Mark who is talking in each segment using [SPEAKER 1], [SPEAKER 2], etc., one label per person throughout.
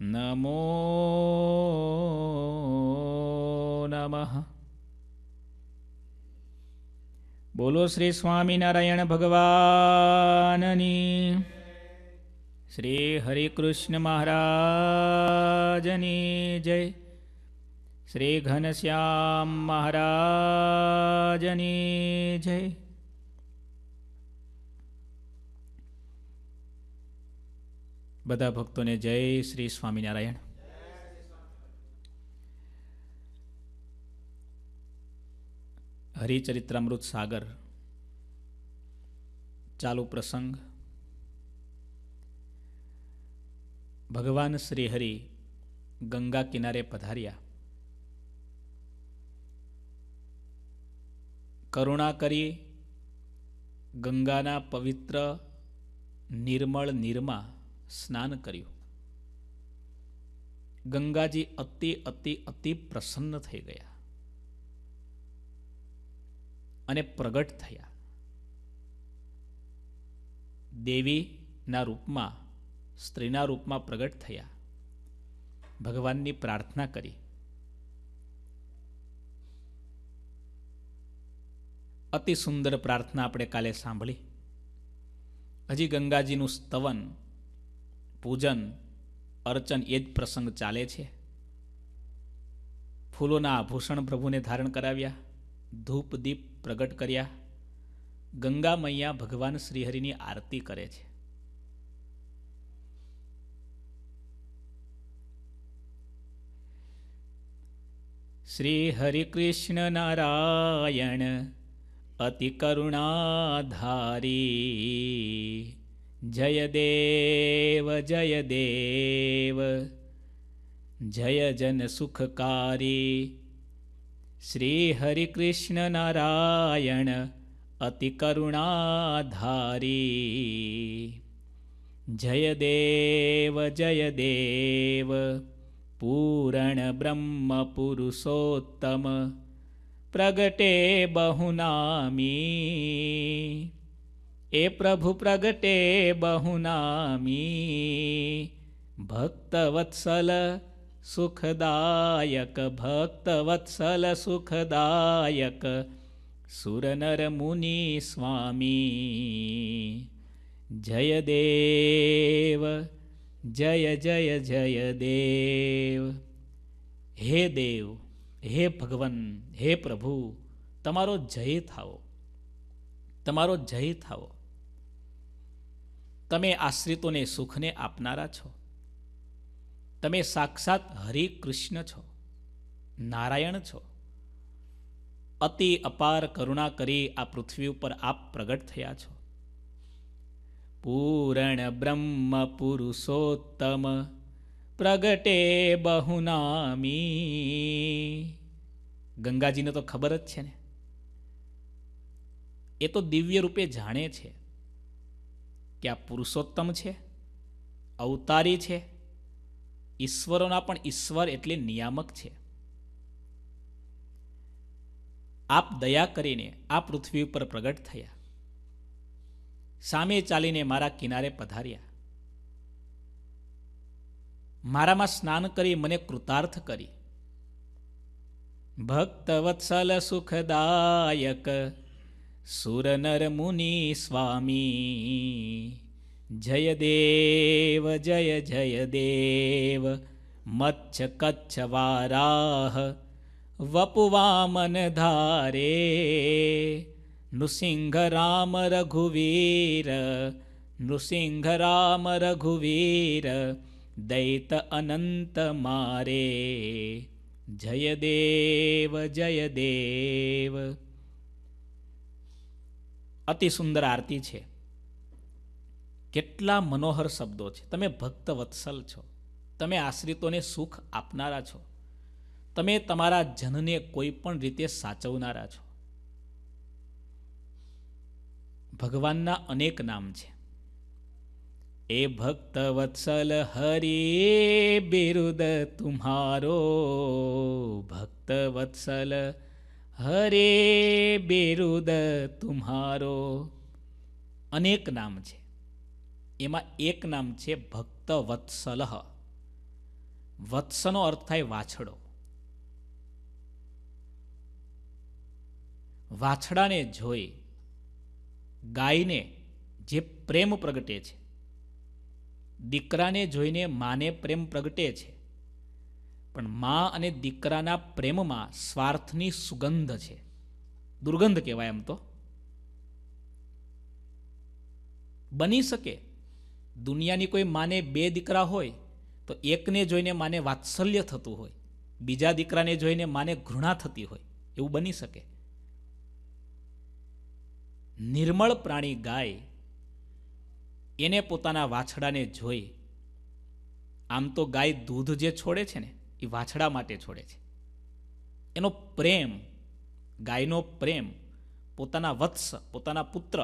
[SPEAKER 1] નમો નમઃ બોલો શ્રી સ્વામિનારાયણ ભગવાનની શ્રી હરિકૃષ્ણ મહારાજની જય શ્રી ઘનશ્યામ મહારાજની જય બધા ભક્તોને જય શ્રી સ્વામિનારાયણ હરિચરિત્રામૃત સાગર ચાલુ પ્રસંગ ભગવાન શ્રી હરિ ગંગા કિનારે પધાર્યા કરુણા કરી ગંગાના પવિત્ર નિર્મળ નીરમાં સ્નાન કર્યું ગંગાજી અતિ અતિ અતિ પ્રસન્ન થઈ ગયા અને પ્રગટ થયા દેવીના રૂપમાં સ્ત્રીના રૂપમાં પ્રગટ થયા ભગવાનની પ્રાર્થના કરી અતિ સુંદર પ્રાર્થના આપણે કાલે સાંભળી હજી ગંગાજીનું સ્તવન પૂજન અર્ચન એ જ પ્રસંગ ચાલે છે ફૂલોના આભૂષણ પ્રભુને ધારણ કરાવ્યા ધૂપ દીપ પ્રગટ કર્યા ગંગા મૈયા ભગવાન શ્રીહરિની આરતી કરે છે શ્રી હરિકૃષ્ણ નારાયણ અતિ કરુણાધારી जय देव जय देव जय जन सुखकारी कृष्ण नारायण देव पूरण ब्रह्म पूरणब्रह्मपुरुषोत्तम प्रगटे बहुनामी। એ પ્રભુ પ્રગટે બહુનામી ભક્તવત્સલ સુખદાયક ભક્તવત્સલ સુખદાયક સુરનર મુનિ સ્વામી જય દેવ જય જય જય દેવ હે દેવ હે ભગવન હે પ્રભુ તમારો જય થાવો તમારો જય થાવો તમે આશ્રિતોને સુખને આપનારા છો તમે સાક્ષાત હરિકૃષ્ણ છો નારાયણ છો અતિ અપાર કરુણા કરી આ પૃથ્વી ઉપર આપ પ્રગટ થયા છો પૂરણ બ્રહ્મ પુરુષોત્તમ પ્રગટે બહુનામી ગંગાજીને તો ખબર જ છે ને એ તો દિવ્ય રૂપે જાણે છે કે આ પુરુષોત્તમ છે અવતારી છે ઈશ્વરોના પણ ઈશ્વર એટલે નિયામક છે આપ દયા કરીને આ પૃથ્વી ઉપર પ્રગટ થયા સામે ચાલીને મારા કિનારે પધાર્યા મારામાં સ્નાન કરી મને કૃતાર્થ કરી ભક્ત વત્સલ સુખદાયક सुरनरमुनिस्वामी स्वामी जय देव जय जयदेव धारे वपुवामनधारे नृसिंहराम रघुवीर नृसिंहराम रघुवीर दैत मारे जय अनंत देव जय देव અતિ સુંદર આરતી છે કેટલા મનોહર શબ્દો છે તમે ભક્ત વત્સલ છો તમે આશ્રિતોને સુખ આપનારા છો તમે તમારા જનને કોઈ પણ રીતે સાચવનારા છો ભગવાનના અનેક નામ છે એ ભક્ત વત્સલ હરે બિરુદ તુમ્હારો ભક્ત વત્સલ હરે બેરુદ તુમ્હારો અનેક નામ છે એમાં એક નામ છે ભક્ત વત્સલહ વત્સનો અર્થ થાય વાછડો વાછડાને જોઈ ગાયને જે પ્રેમ પ્રગટે છે દીકરાને જોઈને માને પ્રેમ પ્રગટે છે પણ મા અને દીકરાના પ્રેમમાં સ્વાર્થની સુગંધ છે દુર્ગંધ કહેવાય એમ તો બની શકે દુનિયાની કોઈ માને બે દીકરા હોય તો એકને જોઈને માને વાત્સલ્ય થતું હોય બીજા દીકરાને જોઈને માને ઘૃણા થતી હોય એવું બની શકે નિર્મળ પ્રાણી ગાય એને પોતાના વાછડાને જોઈ આમ તો ગાય દૂધ જે છોડે છે ને એ વાછડા માટે છોડે છે એનો પ્રેમ ગાયનો પ્રેમ પોતાના વત્સ પોતાના પુત્ર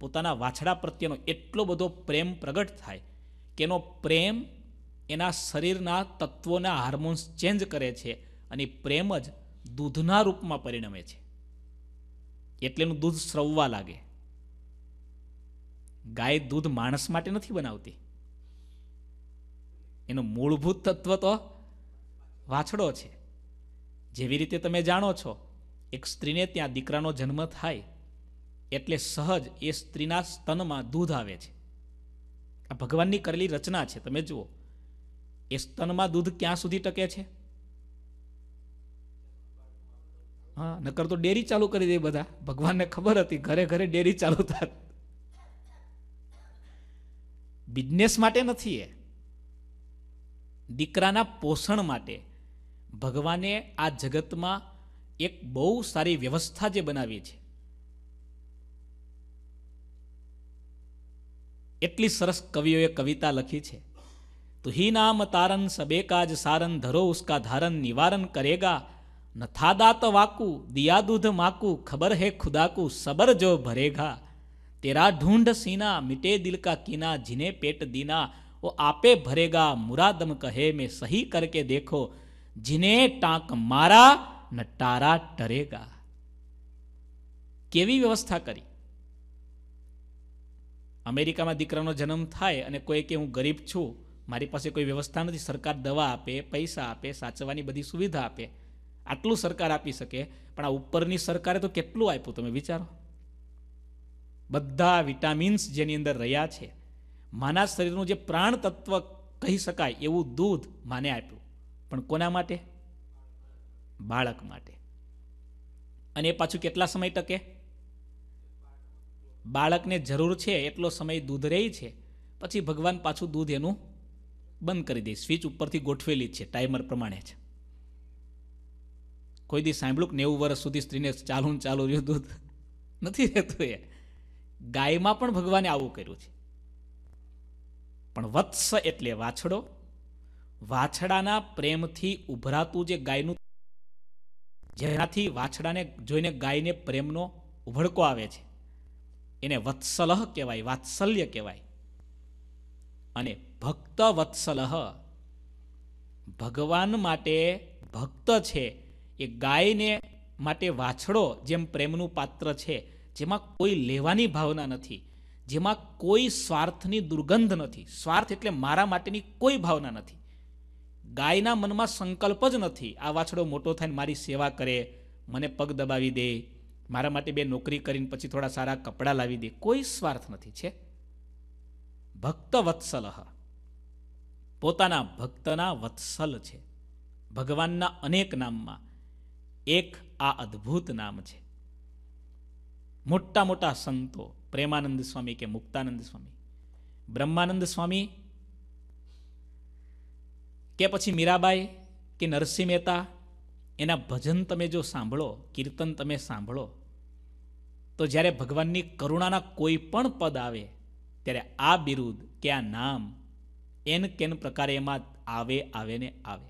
[SPEAKER 1] પોતાના વાછડા પ્રત્યેનો એટલો બધો પ્રેમ પ્રગટ થાય કે એનો પ્રેમ એના શરીરના તત્વોના હાર્મોન્સ ચેન્જ કરે છે અને પ્રેમ જ દૂધના રૂપમાં પરિણમે છે એટલેનું દૂધ સ્રવવા લાગે ગાય દૂધ માણસ માટે નથી બનાવતી એનું મૂળભૂત તત્વ તો વાછડો છે જેવી રીતે તમે જાણો છો એક સ્ત્રીને ત્યાં દીકરાનો જન્મ થાય એટલે સહજ એ સ્ત્રીના સ્તનમાં દૂધ આવે છે આ ભગવાનની કરેલી રચના છે તમે જુઓ એ સ્તનમાં દૂધ ક્યાં સુધી ટકે છે હા નકર તો ડેરી ચાલુ કરી દે બધા ભગવાનને ખબર હતી ઘરે ઘરે ડેરી ચાલુ થાત બિઝનેસ માટે નથી એ દીકરાના પોષણ માટે ભગવાને આ જગતમાં એક બહુ સારી વ્યવસ્થા જે બનાવી છે એટલી સરસ કવિઓએ કવિતા લખી છે તો હી નામ તારન સબેકાજ સારન ધરો ઉસકા ધારણ નિવારણ કરેગા નથાદાત વાકુ દિયા દૂધ માકુ ખબર હે ખુદાકુ સબર જો ભરેગા તેરા ઢૂંઢ સીના મિટે દિલ કા કીના જીને પેટ દીના ઓ આપે ભરેગા મુરાદમ કહે મેં સહી કરકે દેખો जिने ટાંક મારા न टारा टरेगा કેવી વ્યવસ્થા કરી અમેરિકામાં દીકરાનો જન્મ થાય અને કોઈ કે હું ગરીબ છું મારી પાસે કોઈ વ્યવસ્થા નથી સરકાર દવા આપે પૈસા આપે સાચવવાની બધી સુવિધા આપે આટલું સરકાર આપી શકે પણ આ ઉપરની સરકારે તો કેટલું આપ્યું તમે વિચારો બધા વિટામિન્સ જેની અંદર રહ્યા છે માના શરીરનું જે પ્રાણ તત્વ કહી શકાય એવું દૂધ માને આપ્યું પણ કોના માટે બાળક માટે અને એ પાછું કેટલા સમય ટકે બાળકને જરૂર છે એટલો સમય દૂધ રહે છે પછી ભગવાન પાછું દૂધ એનું બંધ કરી દે સ્વિચ ઉપરથી ગોઠવેલી જ છે ટાઈમર પ્રમાણે જ કોઈ દી સાંભળ્યું નેવું વર્ષ સુધી સ્ત્રીને ચાલુ ને ચાલુ રહ્યું દૂધ નથી રહેતું એ ગાયમાં પણ ભગવાને આવું કર્યું છે પણ વત્સ એટલે વાછડો વાછડાના પ્રેમથી ઉભરાતું જે ગાયનું જેનાથી વાછડાને જોઈને ગાયને પ્રેમનો ઉભડકો આવે છે એને વત્સલહ કહેવાય વાત્સલ્ય કહેવાય અને ભક્ત વત્સલહ ભગવાન માટે ભક્ત છે એ ગાયને માટે વાછડો જેમ પ્રેમનું પાત્ર છે જેમાં કોઈ લેવાની ભાવના નથી જેમાં કોઈ સ્વાર્થની દુર્ગંધ નથી સ્વાર્થ એટલે મારા માટેની કોઈ ભાવના નથી ગાયના મનમાં સંકલ્પ જ નથી આ વાછડો મોટો થઈને મારી સેવા કરે મને પગ દબાવી દે મારા માટે બે નોકરી કરીને પછી થોડા સારા કપડાં લાવી દે કોઈ સ્વાર્થ નથી છે ભક્ત વત્સલહ પોતાના ભક્તના વત્સલ છે ભગવાનના અનેક નામમાં એક આ અદ્ભુત નામ છે મોટા મોટા સંતો પ્રેમાનંદ સ્વામી કે મુક્તાનંદ સ્વામી બ્રહ્માનંદ સ્વામી કે પછી મીરાબાઈ કે નરસિંહ મહેતા એના ભજન તમે જો સાંભળો કીર્તન તમે સાંભળો તો જ્યારે ભગવાનની કરુણાના કોઈ પણ પદ આવે ત્યારે આ બિરુદ કે આ નામ એન કેન પ્રકારે એમાં આવે આવે ને આવે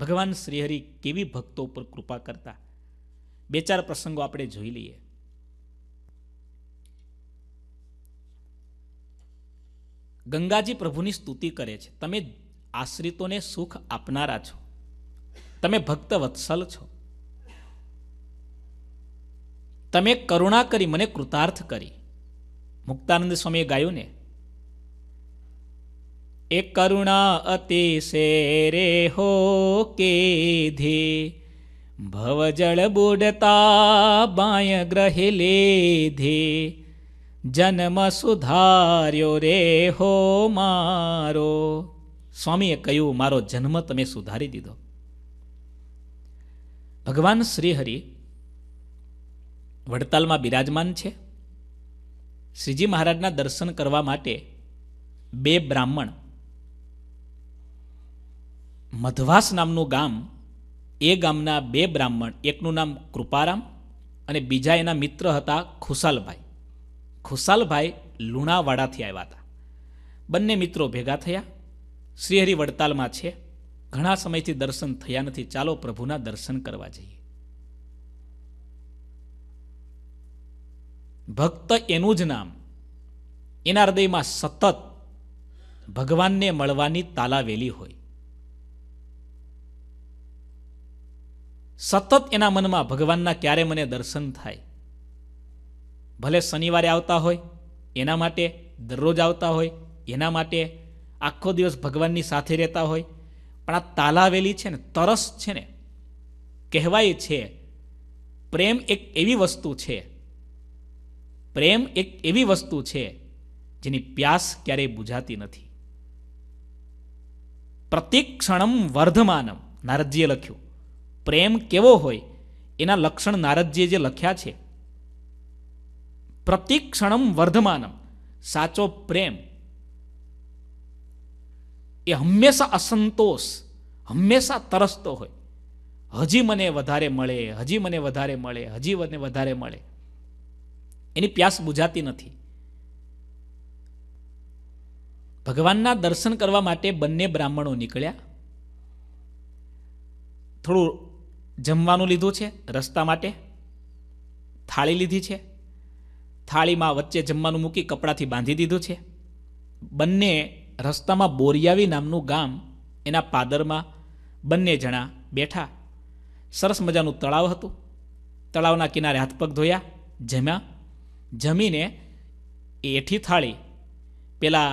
[SPEAKER 1] ભગવાન શ્રીહરિ કેવી ભક્તો ઉપર કૃપા કરતા બે ચાર પ્રસંગો આપણે જોઈ લઈએ ગંગાજી પ્રભુની સ્તુતિ કરે છે તમે આશ્રિતોને સુખ આપનારા છો તમે ભક્ત વત્સલ છો તમે કરુણા કરી મને કૃતાર્થ કરી મુક્તાનંદ સ્વામીએ ગાયું ને એ કરુણા અતિશે રે હો કે ધે ભવજળ બુડતા બાય ગ્રહે લેધે જન્મ સુધાર્યો રે હો મારો સ્વામીએ કહ્યું મારો જન્મ તમે સુધારી દીધો ભગવાન શ્રીહરિ વડતાલમાં બિરાજમાન છે શ્રીજી મહારાજના દર્શન કરવા માટે બે બ્રાહ્મણ મધવાસ નામનું ગામ એ ગામના બે બ્રાહ્મણ એકનું નામ કૃપારામ અને બીજા એના મિત્ર હતા ખુશાલભાઈ ખુશાલભાઈ લુણાવાડાથી આવ્યા હતા બંને મિત્રો ભેગા થયા શ્રીહરિ વડતાલમાં છે ઘણા સમયથી દર્શન થયા નથી ચાલો પ્રભુના દર્શન કરવા જઈએ ભક્ત એનું જ નામ એના હૃદયમાં સતત ભગવાનને મળવાની તાલાવેલી હોય સતત એના મનમાં ભગવાનના ક્યારે મને દર્શન થાય ભલે શનિવારે આવતા હોય એના માટે દરરોજ આવતા હોય એના માટે આખો દિવસ ભગવાનની સાથે રહેતા હોય પણ આ તાલાવેલી છે ને તરસ છે ને કહેવાય છે પ્રેમ એક એવી વસ્તુ છે પ્રેમ એક એવી વસ્તુ છે જેની પ્યાસ ક્યારેય બુઝાતી નથી પ્રત્યેક ક્ષણમ વર્ધમાનમ નારદજીએ લખ્યું પ્રેમ કેવો હોય એના લક્ષણ નારદજીએ જે લખ્યા છે પ્રતિક્ષણમ વર્ધમાનમ સાચો પ્રેમ એ હંમેશા અસંતોષ હંમેશા તરસતો હોય હજી મને વધારે મળે હજી મને વધારે મળે હજી મને વધારે મળે એની પ્યાસ બુજાતી નથી ભગવાનના દર્શન કરવા માટે બંને બ્રાહ્મણો નીકળ્યા થોડું જમવાનું લીધું છે રસ્તા માટે થાળી લીધી છે થાળીમાં વચ્ચે જમવાનું મૂકી કપડાથી બાંધી દીધું છે બંને રસ્તામાં બોરિયાવી નામનું ગામ એના પાદરમાં બંને જણા બેઠા સરસ મજાનું તળાવ હતું તળાવના કિનારે હાથપગ ધોયા જમ્યા જમીને એઠી થાળી પેલા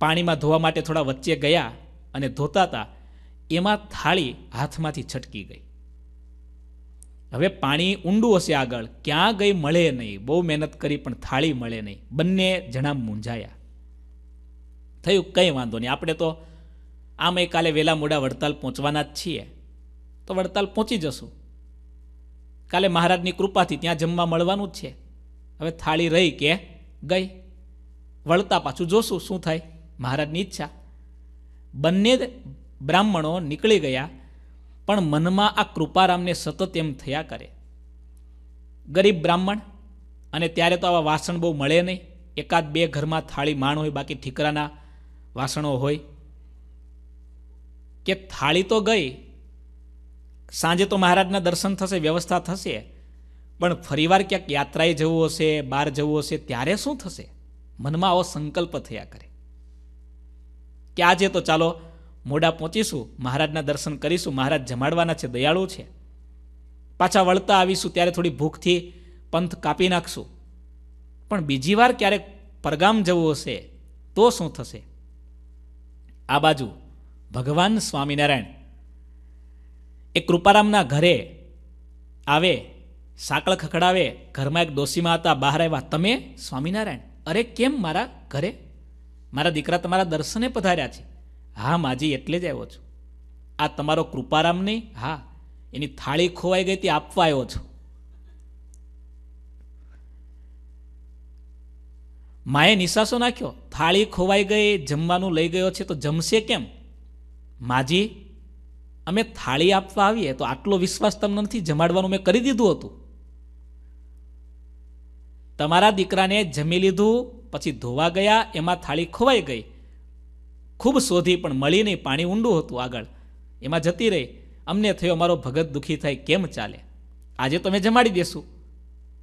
[SPEAKER 1] પાણીમાં ધોવા માટે થોડા વચ્ચે ગયા અને ધોતા એમાં થાળી હાથમાંથી છટકી ગઈ હવે પાણી ઊંડું હશે આગળ ક્યાં ગઈ મળે નહીં બહુ મહેનત કરી પણ થાળી મળે નહીં બંને જણા મૂંઝાયા થયું કંઈ વાંધો નહીં આપણે તો આમ એ કાલે વહેલા મોડા વડતાલ પહોંચવાના જ છીએ તો વડતાલ પહોંચી જશું કાલે મહારાજની કૃપાથી ત્યાં જમવા મળવાનું જ છે હવે થાળી રહી કે ગઈ વળતા પાછું જોશું શું થાય મહારાજની ઈચ્છા બંને બ્રાહ્મણો નીકળી ગયા પણ મનમાં આ કૃપારામને સતત એમ થયા કરે ગરીબ બ્રાહ્મણ અને ત્યારે તો આવા વાસણ બહુ મળે નહીં એકાદ બે ઘરમાં થાળી માણ હોય બાકી ઠીકરાના વાસણો હોય કે થાળી તો ગઈ સાંજે તો મહારાજના દર્શન થશે વ્યવસ્થા થશે પણ ફરીવાર ક્યાંક યાત્રાએ જવું હશે બહાર જવું હશે ત્યારે શું થશે મનમાં આવો સંકલ્પ થયા કરે કે આજે તો ચાલો મોડા પહોંચીશું મહારાજના દર્શન કરીશું મહારાજ જમાડવાના છે દયાળુ છે પાછા વળતા આવીશું ત્યારે થોડી ભૂખથી પંથ કાપી નાખશું પણ બીજી વાર ક્યારેક પરગામ જવું હશે તો શું થશે આ બાજુ ભગવાન સ્વામિનારાયણ એ કૃપારામના ઘરે આવે સાંકળ ખખડાવે ઘરમાં એક ડોસીમાં હતા બહાર આવ્યા તમે સ્વામિનારાયણ અરે કેમ મારા ઘરે મારા દીકરા તમારા દર્શને પધાર્યા છે હા માજી એટલે જ આવ્યો છું આ તમારો કૃપારામ નહીં હા એની થાળી ખોવાઈ ગઈ તે આપવા આવ્યો છું માએ નિશાસો નાખ્યો થાળી ખોવાઈ ગઈ જમવાનું લઈ ગયો છે તો જમશે કેમ માજી અમે થાળી આપવા આવીએ તો આટલો વિશ્વાસ તમને નથી જમાડવાનું મેં કરી દીધું હતું તમારા દીકરાને જમી લીધું પછી ધોવા ગયા એમાં થાળી ખોવાઈ ગઈ ખૂબ શોધી પણ મળી નહીં પાણી ઊંડું હતું આગળ એમાં જતી રહી અમને થયો મારો ભગત દુઃખી થાય કેમ ચાલે આજે તમે જમાડી દેશું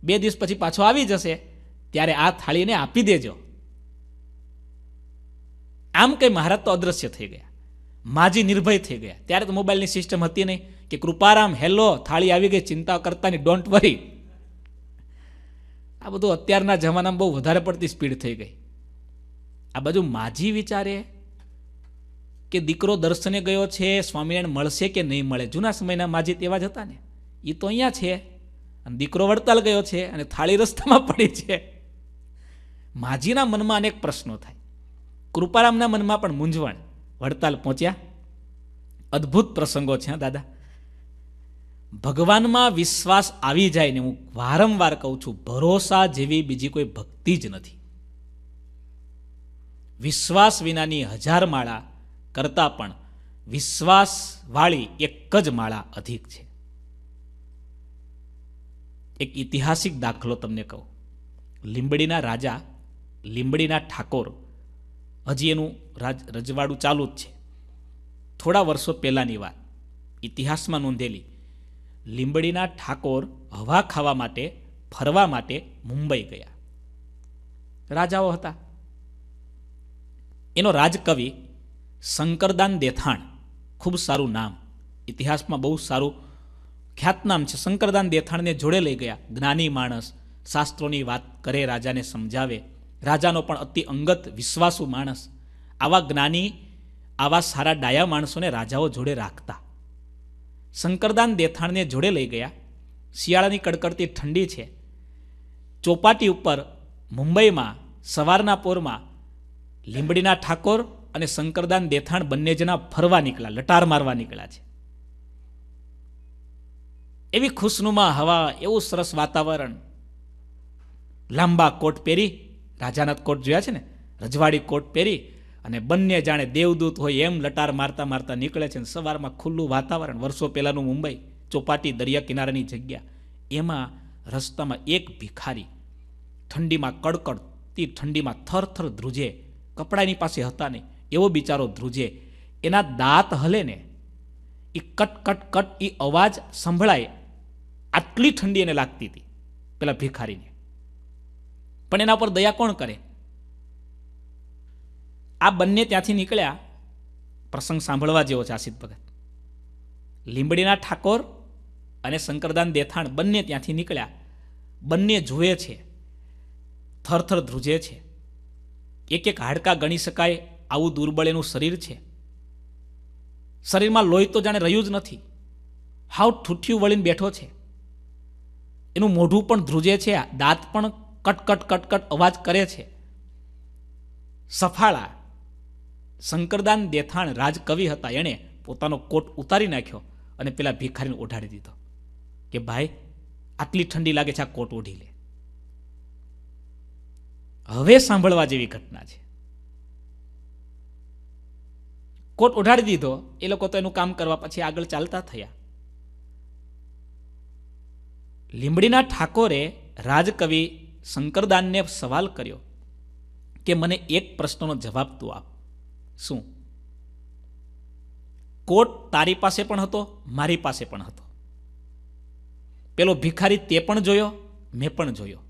[SPEAKER 1] બે દિવસ પછી પાછો આવી જશે ત્યારે આ થાળીને આપી દેજો આમ કંઈ મહારાજ તો અદ્રશ્ય થઈ ગયા માજી નિર્ભય થઈ ગયા ત્યારે તો મોબાઈલની સિસ્ટમ હતી નહીં કે કૃપારામ હેલો થાળી આવી ગઈ ચિંતા કરતા કરતાની ડોન્ટ વરી આ બધું અત્યારના જમાનામાં બહુ વધારે પડતી સ્પીડ થઈ ગઈ આ બાજુ માજી વિચારે કે દીકરો દર્શને ગયો છે સ્વામિનારાયણ મળશે કે નહીં મળે જૂના સમયના માજી તેવા જ હતા ને એ તો અહીંયા છે અને દીકરો વડતાલ ગયો છે અને થાળી રસ્તામાં પડી છે માજીના મનમાં અનેક પ્રશ્નો થાય કૃપારામના મનમાં પણ મૂંઝવણ વડતાલ પહોંચ્યા અદ્ભુત પ્રસંગો છે દાદા ભગવાનમાં વિશ્વાસ આવી જાય ને હું વારંવાર કહું છું ભરોસા જેવી બીજી કોઈ ભક્તિ જ નથી વિશ્વાસ વિનાની હજાર માળા કરતાં પણ વિશ્વાસવાળી એક જ માળા અધિક છે એક ઐતિહાસિક દાખલો તમને કહું લીંબડીના રાજા લીંબડીના ઠાકોર હજી એનું રાજ રજવાડું ચાલુ જ છે થોડા વર્ષો પહેલાંની વાત ઇતિહાસમાં નોંધેલી લીંબડીના ઠાકોર હવા ખાવા માટે ફરવા માટે મુંબઈ ગયા રાજાઓ હતા એનો રાજકવિ શંકરદાન દેથાણ ખૂબ સારું નામ ઇતિહાસમાં બહુ સારું ખ્યાતનામ છે શંકરદાન દેથાણને જોડે લઈ ગયા જ્ઞાની માણસ શાસ્ત્રોની વાત કરે રાજાને સમજાવે રાજાનો પણ અતિ અંગત વિશ્વાસુ માણસ આવા જ્ઞાની આવા સારા ડાયા માણસોને રાજાઓ જોડે રાખતા શંકરદાન દેથાણને જોડે લઈ ગયા શિયાળાની કડકડતી ઠંડી છે ચોપાટી ઉપર મુંબઈમાં સવારના પોરમાં લીંબડીના ઠાકોર અને શંકરદાન દેથાણ બંને જણા ફરવા નીકળ્યા લટાર મારવા નીકળ્યા છે એવી ખુશનુમા હવા એવું સરસ વાતાવરણ લાંબા કોટ પહેરી રાજાનત કોટ જોયા છે ને રજવાડી કોટ પહેરી અને બંને જાણે દેવદૂત હોય એમ લટાર મારતા મારતા નીકળે છે અને સવારમાં ખુલ્લું વાતાવરણ વર્ષો પહેલાંનું મુંબઈ ચોપાટી દરિયા કિનારાની જગ્યા એમાં રસ્તામાં એક ભિખારી ઠંડીમાં કડકડતી ઠંડીમાં થરથર ધ્રુજે કપડાની પાસે હતા નહીં એવો બિચારો ધ્રુજે એના દાંત હલે ને એ કટ કટ કટ એ અવાજ સંભળાય આટલી ઠંડી એને લાગતી હતી પેલા ભિખારીને પણ એના પર દયા કોણ કરે આ બંને ત્યાંથી નીકળ્યા પ્રસંગ સાંભળવા જેવો છે આસિત ભગત લીંબડીના ઠાકોર અને શંકરદાન દેથાણ બંને ત્યાંથી નીકળ્યા બંને જુએ છે થરથર ધ્રુજે છે એક એક હાડકા ગણી શકાય આવું દુર્બળ એનું શરીર છે શરીરમાં લોહી તો જાણે રહ્યું જ નથી હાવ ઠૂઠિયું વળીને બેઠો છે એનું મોઢું પણ ધ્રુજે છે દાંત પણ કટકટ કટકટ અવાજ કરે છે સફાળા શંકરદાન દેથાણ રાજકવિ હતા એણે પોતાનો કોટ ઉતારી નાખ્યો અને પેલા ભિખારીને ઓઢાડી દીધો કે ભાઈ આટલી ઠંડી લાગે છે આ કોટ ઓઢી લે હવે સાંભળવા જેવી ઘટના છે કોટ ઓઢાડી દીધો એ લોકો તો એનું કામ કરવા પછી આગળ ચાલતા થયા લીંબડીના ઠાકોરે રાજકવિ શંકરદાનને સવાલ કર્યો કે મને એક પ્રશ્નનો જવાબ તું આપ શું કોટ તારી પાસે પણ હતો મારી પાસે પણ હતો પેલો ભિખારી તે પણ જોયો મેં પણ જોયો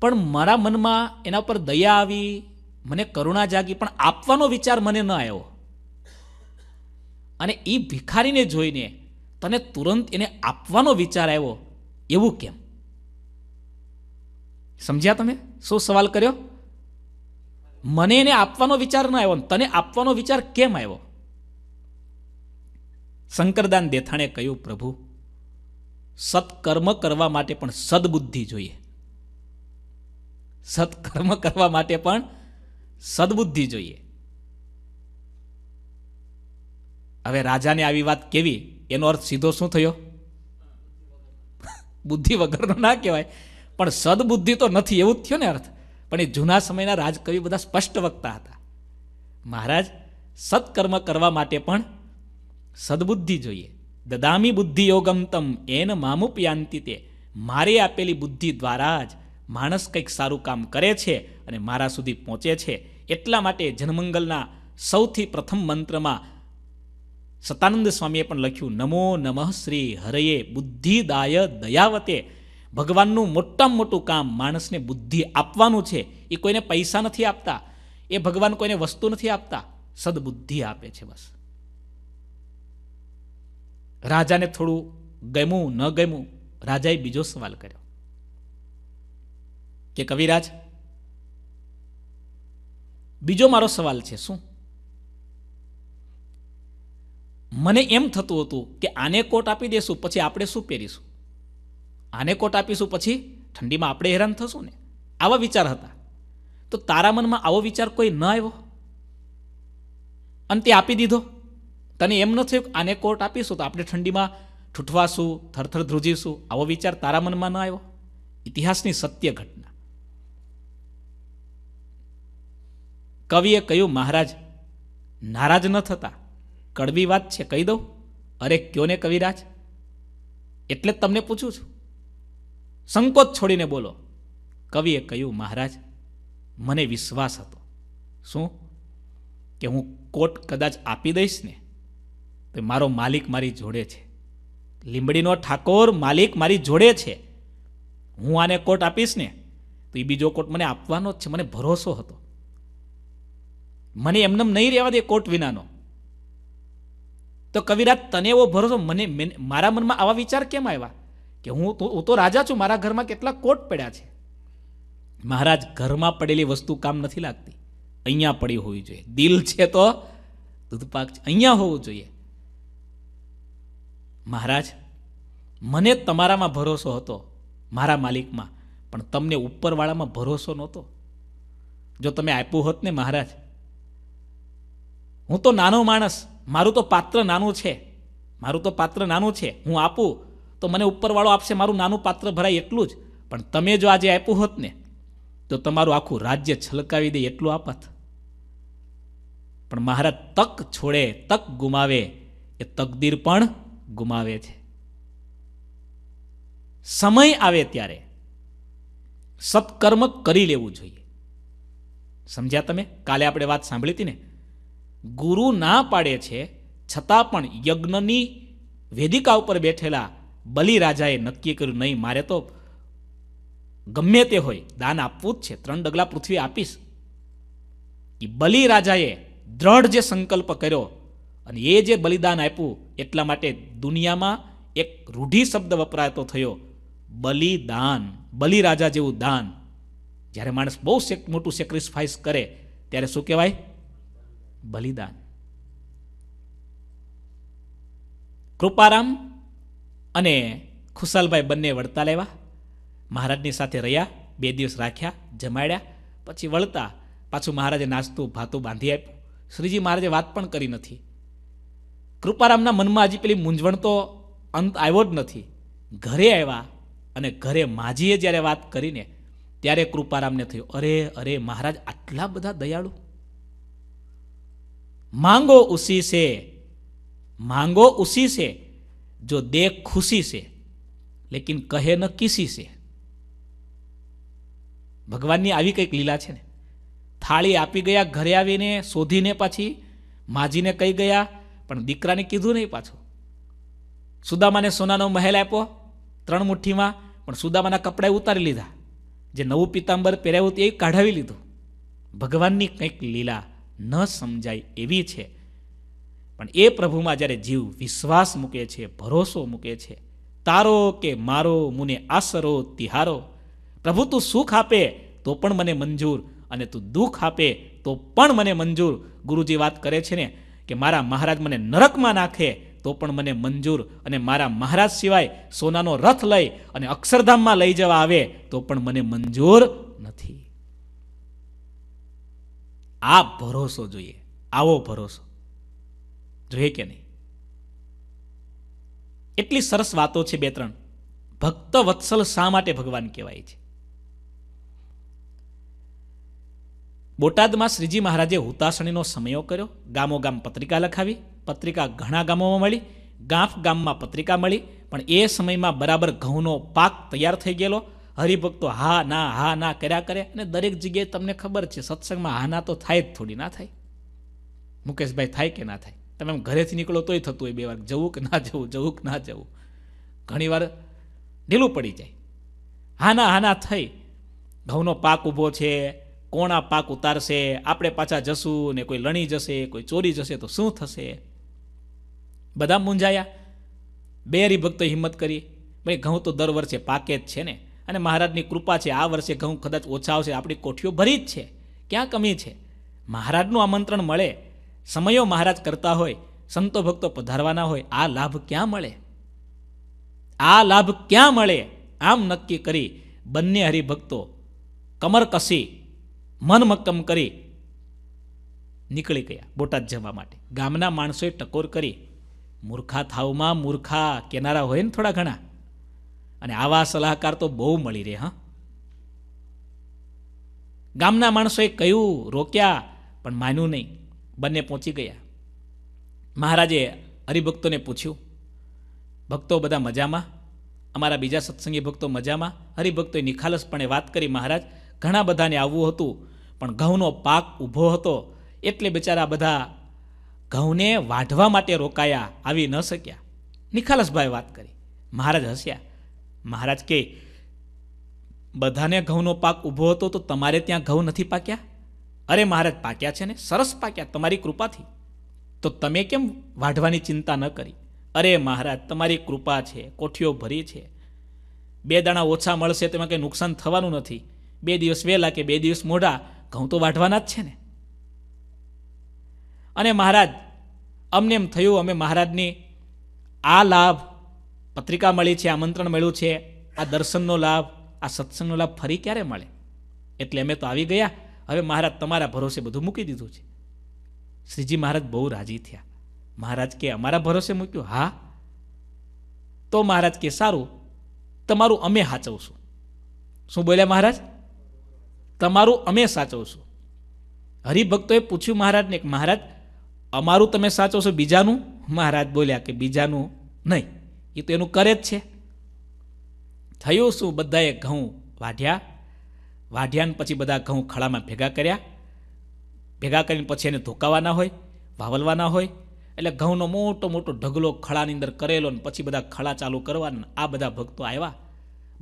[SPEAKER 1] પણ મારા મનમાં એના પર દયા આવી મને કરુણા જાગી પણ આપવાનો વિચાર મને ન આવ્યો અને એ ભિખારીને જોઈને તને તુરંત એને આપવાનો વિચાર આવ્યો એવું કેમ સમજ્યા તમે શું સવાલ કર્યો મને એને આપવાનો વિચાર ન આવ્યો તને આપવાનો વિચાર કેમ આવ્યો શંકરદાન દેથાણે કહ્યું પ્રભુ સત્કર્મ કરવા માટે પણ સદબુદ્ધિ જોઈએ સત્કર્મ કરવા માટે પણ સદબુદ્ધિ જોઈએ હવે રાજાને આવી વાત કેવી એનો અર્થ સીધો શું થયો બુદ્ધિ વગરનો ના કહેવાય પણ સદબુદ્ધિ તો નથી એવું જ થયો ને અર્થ પણ એ જૂના સમયના રાજકવિ બધા સ્પષ્ટ વક્તા હતા મહારાજ સત્કર્મ કરવા માટે પણ સદબુદ્ધિ જોઈએ દદામી બુદ્ધિ યોગમતમ એન મામુપ મામુપયાંતિ તે મારે આપેલી બુદ્ધિ દ્વારા જ માણસ કંઈક સારું કામ કરે છે અને મારા સુધી પહોંચે છે એટલા માટે જનમંગલના સૌથી પ્રથમ મંત્રમાં સતાનંદ સ્વામીએ પણ લખ્યું નમો નમઃ શ્રી હરયે બુદ્ધિદાય દયાવતે ભગવાનનું મોટામાં મોટું કામ માણસને બુદ્ધિ આપવાનું છે એ કોઈને પૈસા નથી આપતા એ ભગવાન કોઈને વસ્તુ નથી આપતા સદબુદ્ધિ આપે છે બસ રાજાને થોડું ગમ્યું ન ગમ્યું રાજાએ બીજો સવાલ કર્યો કે કવિરાજ બીજો મારો સવાલ છે શું મને એમ થતું હતું કે આને કોટ આપી દેશું પછી આપણે શું પહેરીશું આને કોટ આપીશું પછી ઠંડીમાં આપણે હેરાન થશું ને આવા વિચાર હતા તો તારા મનમાં આવો વિચાર કોઈ ન આવ્યો અને તે આપી દીધો તને એમ ન થયું કે આને કોટ આપીશું તો આપણે ઠંડીમાં ઠૂઠવાશું થરથર ધ્રુજીશું આવો વિચાર તારા મનમાં ન આવ્યો ઇતિહાસની સત્ય ઘટના કવિએ કહ્યું મહારાજ નારાજ ન થતા કડવી વાત છે કહી દઉં અરે કયો ને કવિરાજ એટલે જ તમને પૂછું છું સંકોચ છોડીને બોલો કવિએ કહ્યું મહારાજ મને વિશ્વાસ હતો શું કે હું કોટ કદાચ આપી દઈશ ને તો મારો માલિક મારી જોડે છે લીંબડીનો ઠાકોર માલિક મારી જોડે છે હું આને કોટ આપીશ ને તો એ બીજો કોટ મને આપવાનો જ છે મને ભરોસો હતો મને એમનેમ નહીં રહેવા દે કોટ વિનાનો તો કવિરાજ તને એવો ભરોસો મને મારા મનમાં આવા વિચાર કેમ આવ્યા કે હું હું તો રાજા છું મારા ઘરમાં કેટલા કોટ પડ્યા છે મહારાજ ઘરમાં પડેલી વસ્તુ કામ નથી લાગતી અહીંયા પડી હોવી જોઈએ દિલ છે તો દૂધપાક અહીંયા હોવું જોઈએ મહારાજ મને તમારામાં ભરોસો હતો મારા માલિકમાં પણ તમને ઉપરવાળામાં ભરોસો નહોતો જો તમે આપ્યું હોત ને મહારાજ હું તો નાનો માણસ મારું તો પાત્ર નાનું છે મારું તો પાત્ર નાનું છે હું આપું તો મને ઉપરવાળો આપશે મારું નાનું પાત્ર ભરાય એટલું જ પણ તમે જો આજે આપ્યું હોત ને તો તમારું આખું રાજ્ય છલકાવી દે એટલું આપત પણ મહારાજ તક છોડે તક ગુમાવે એ તકદીર પણ ગુમાવે છે સમય આવે ત્યારે સત્કર્મ કરી લેવું જોઈએ સમજ્યા તમે કાલે આપણે વાત સાંભળી હતી ને ગુરુ ના પાડે છે છતાં પણ યજ્ઞની વેદિકા ઉપર બેઠેલા બલિરાજાએ નક્કી કર્યું નહીં મારે તો ગમે તે હોય દાન આપવું જ છે ત્રણ ડગલા પૃથ્વી આપીશ એ બલિરાજાએ દ્રઢ જે સંકલ્પ કર્યો અને એ જે બલિદાન આપ્યું એટલા માટે દુનિયામાં એક રૂઢિ શબ્દ વપરાતો થયો બલિદાન બલિરાજા જેવું દાન જ્યારે માણસ બહુ મોટું સેક્રિફાઈસ કરે ત્યારે શું કહેવાય બલિદાન કૃપારામ અને ખુશાલભાઈ બંને વળતા લેવા મહારાજની સાથે રહ્યા બે દિવસ રાખ્યા જમાડ્યા પછી વળતા પાછું મહારાજે નાસ્તું ભાતું બાંધી આપ્યું શ્રીજી મહારાજે વાત પણ કરી નથી કૃપારામના મનમાં હજી પેલી મૂંઝવણ તો અંત આવ્યો જ નથી ઘરે આવ્યા અને ઘરે માજીએ જ્યારે વાત કરીને ત્યારે કૃપારામને થયું અરે અરે મહારાજ આટલા બધા દયાળુ માંગો उसी से માંગો उसी से જો दे ખુશી से લેકિન કહે ન કિસી સે ભગવાનની આવી કંઈક લીલા છે ને થાળી આપી ગયા ઘરે આવીને શોધીને પાછી માજીને કહી ગયા પણ દીકરાને કીધું નહીં પાછું સુદામાને સોનાનો મહેલ આપ્યો ત્રણ મુઠ્ઠીમાં પણ સુદામાના કપડાએ ઉતારી લીધા જે નવું પિતાંબર પહેરાવ્યું તે એ કાઢાવી લીધું ભગવાનની કંઈક લીલા ન સમજાય એવી છે પણ એ પ્રભુમાં જ્યારે જીવ વિશ્વાસ મૂકે છે ભરોસો મૂકે છે તારો કે મારો મુને આસરો તિહારો પ્રભુ તું સુખ આપે તો પણ મને મંજૂર અને તું દુઃખ આપે તો પણ મને મંજૂર ગુરુજી વાત કરે છે ને કે મારા મહારાજ મને નરકમાં નાખે તો પણ મને મંજૂર અને મારા મહારાજ સિવાય સોનાનો રથ લઈ અને અક્ષરધામમાં લઈ જવા આવે તો પણ મને મંજૂર નથી આ ભરોસો જોઈએ આવો ભરોસો જોઈએ કે નહીં એટલી સરસ વાતો છે બે ત્રણ ભક્ત વત્સલ શા માટે ભગવાન કહેવાય છે બોટાદમાં શ્રીજી મહારાજે હુતાસણીનો સમયો કર્યો ગામો ગામ પત્રિકા લખાવી પત્રિકા ઘણા ગામોમાં મળી ગાંફ ગામમાં પત્રિકા મળી પણ એ સમયમાં બરાબર ઘઉંનો પાક તૈયાર થઈ ગયેલો હરિભક્તો હા ના હા ના કર્યા કરે અને દરેક જગ્યાએ તમને ખબર છે સત્સંગમાં હા ના તો થાય જ થોડી ના થાય મુકેશભાઈ થાય કે ના થાય તમે એમ ઘરેથી નીકળો તોય થતું હોય બે વાર જવું કે ના જવું જવું કે ના જવું ઘણીવાર ઢીલું પડી જાય હાના હાના થઈ ઘઉંનો પાક ઊભો છે કોણા પાક ઉતારશે આપણે પાછા જશું ને કોઈ લણી જશે કોઈ ચોરી જશે તો શું થશે બધા મૂંઝાયા બે હરિભક્તો હિંમત કરી ભાઈ ઘઉં તો દર વર્ષે પાકે જ છે ને અને મહારાજની કૃપા છે આ વર્ષે ઘઉં કદાચ ઓછા આવશે આપણી કોઠીઓ ભરી જ છે ક્યાં કમી છે મહારાજનું આમંત્રણ મળે સમયો મહારાજ કરતા હોય સંતો ભક્તો પધારવાના હોય આ લાભ ક્યાં મળે આ લાભ ક્યાં મળે આમ નક્કી કરી બંને હરિભક્તો કમર કસી મન મક્કમ કરી નીકળી ગયા બોટાદ જવા માટે ગામના માણસોએ ટકોર કરી મૂર્ખા થાવમાં મૂર્ખા કેનારા હોય ને થોડા ઘણા અને આવા સલાહકાર તો બહુ મળી રહે હા ગામના માણસોએ કહ્યું રોક્યા પણ માન્યું નહીં બંને પહોંચી ગયા મહારાજે હરિભક્તોને પૂછ્યું ભક્તો બધા મજામાં અમારા બીજા સત્સંગી ભક્તો મજામાં હરિભક્તોએ નિખાલસપણે વાત કરી મહારાજ ઘણા બધાને આવવું હતું પણ ઘઉંનો પાક ઊભો હતો એટલે બિચારા બધા ઘઉંને વાઢવા માટે રોકાયા આવી ન શક્યા નિખાલસભાઈ વાત કરી મહારાજ હસ્યા મહારાજ કે બધાને ઘઉંનો પાક ઊભો હતો તો તમારે ત્યાં ઘઉં નથી પાક્યા અરે મહારાજ પાક્યા છે ને સરસ પાક્યા તમારી કૃપાથી તો તમે કેમ વાઢવાની ચિંતા ન કરી અરે મહારાજ તમારી કૃપા છે કોઠીઓ ભરી છે બે દાણા ઓછા મળશે તેમાં કંઈ નુકસાન થવાનું નથી બે દિવસ વહેલા કે બે દિવસ મોઢા ઘઉં તો વાઢવાના જ છે ને અને મહારાજ અમને એમ થયું અમે મહારાજની આ લાભ પત્રિકા મળી છે આમંત્રણ મળ્યું છે આ દર્શનનો લાભ આ સત્સંગનો લાભ ફરી ક્યારે મળે એટલે અમે તો આવી ગયા હવે મહારાજ તમારા ભરોસે બધું મૂકી દીધું છે શ્રીજી મહારાજ બહુ રાજી થયા મહારાજ કે અમારા ભરોસે મૂક્યું હા તો મહારાજ કે સારું તમારું અમે સાચવશું શું બોલ્યા મહારાજ તમારું અમે સાચવશું હરિભક્તોએ પૂછ્યું મહારાજને કે મહારાજ અમારું તમે સાચવશો બીજાનું મહારાજ બોલ્યા કે બીજાનું નહીં એ તો એનું કરે જ છે થયું શું બધાએ ઘઉં વાઢ્યા વાઢ્યાને પછી બધા ઘઉં ખળામાં ભેગા કર્યા ભેગા કરીને પછી એને ધોકાવાના હોય વાવલવાના હોય એટલે ઘઉંનો મોટો મોટો ઢગલો ખળાની અંદર કરેલો ને પછી બધા ખળા ચાલુ કરવાના આ બધા ભક્તો આવ્યા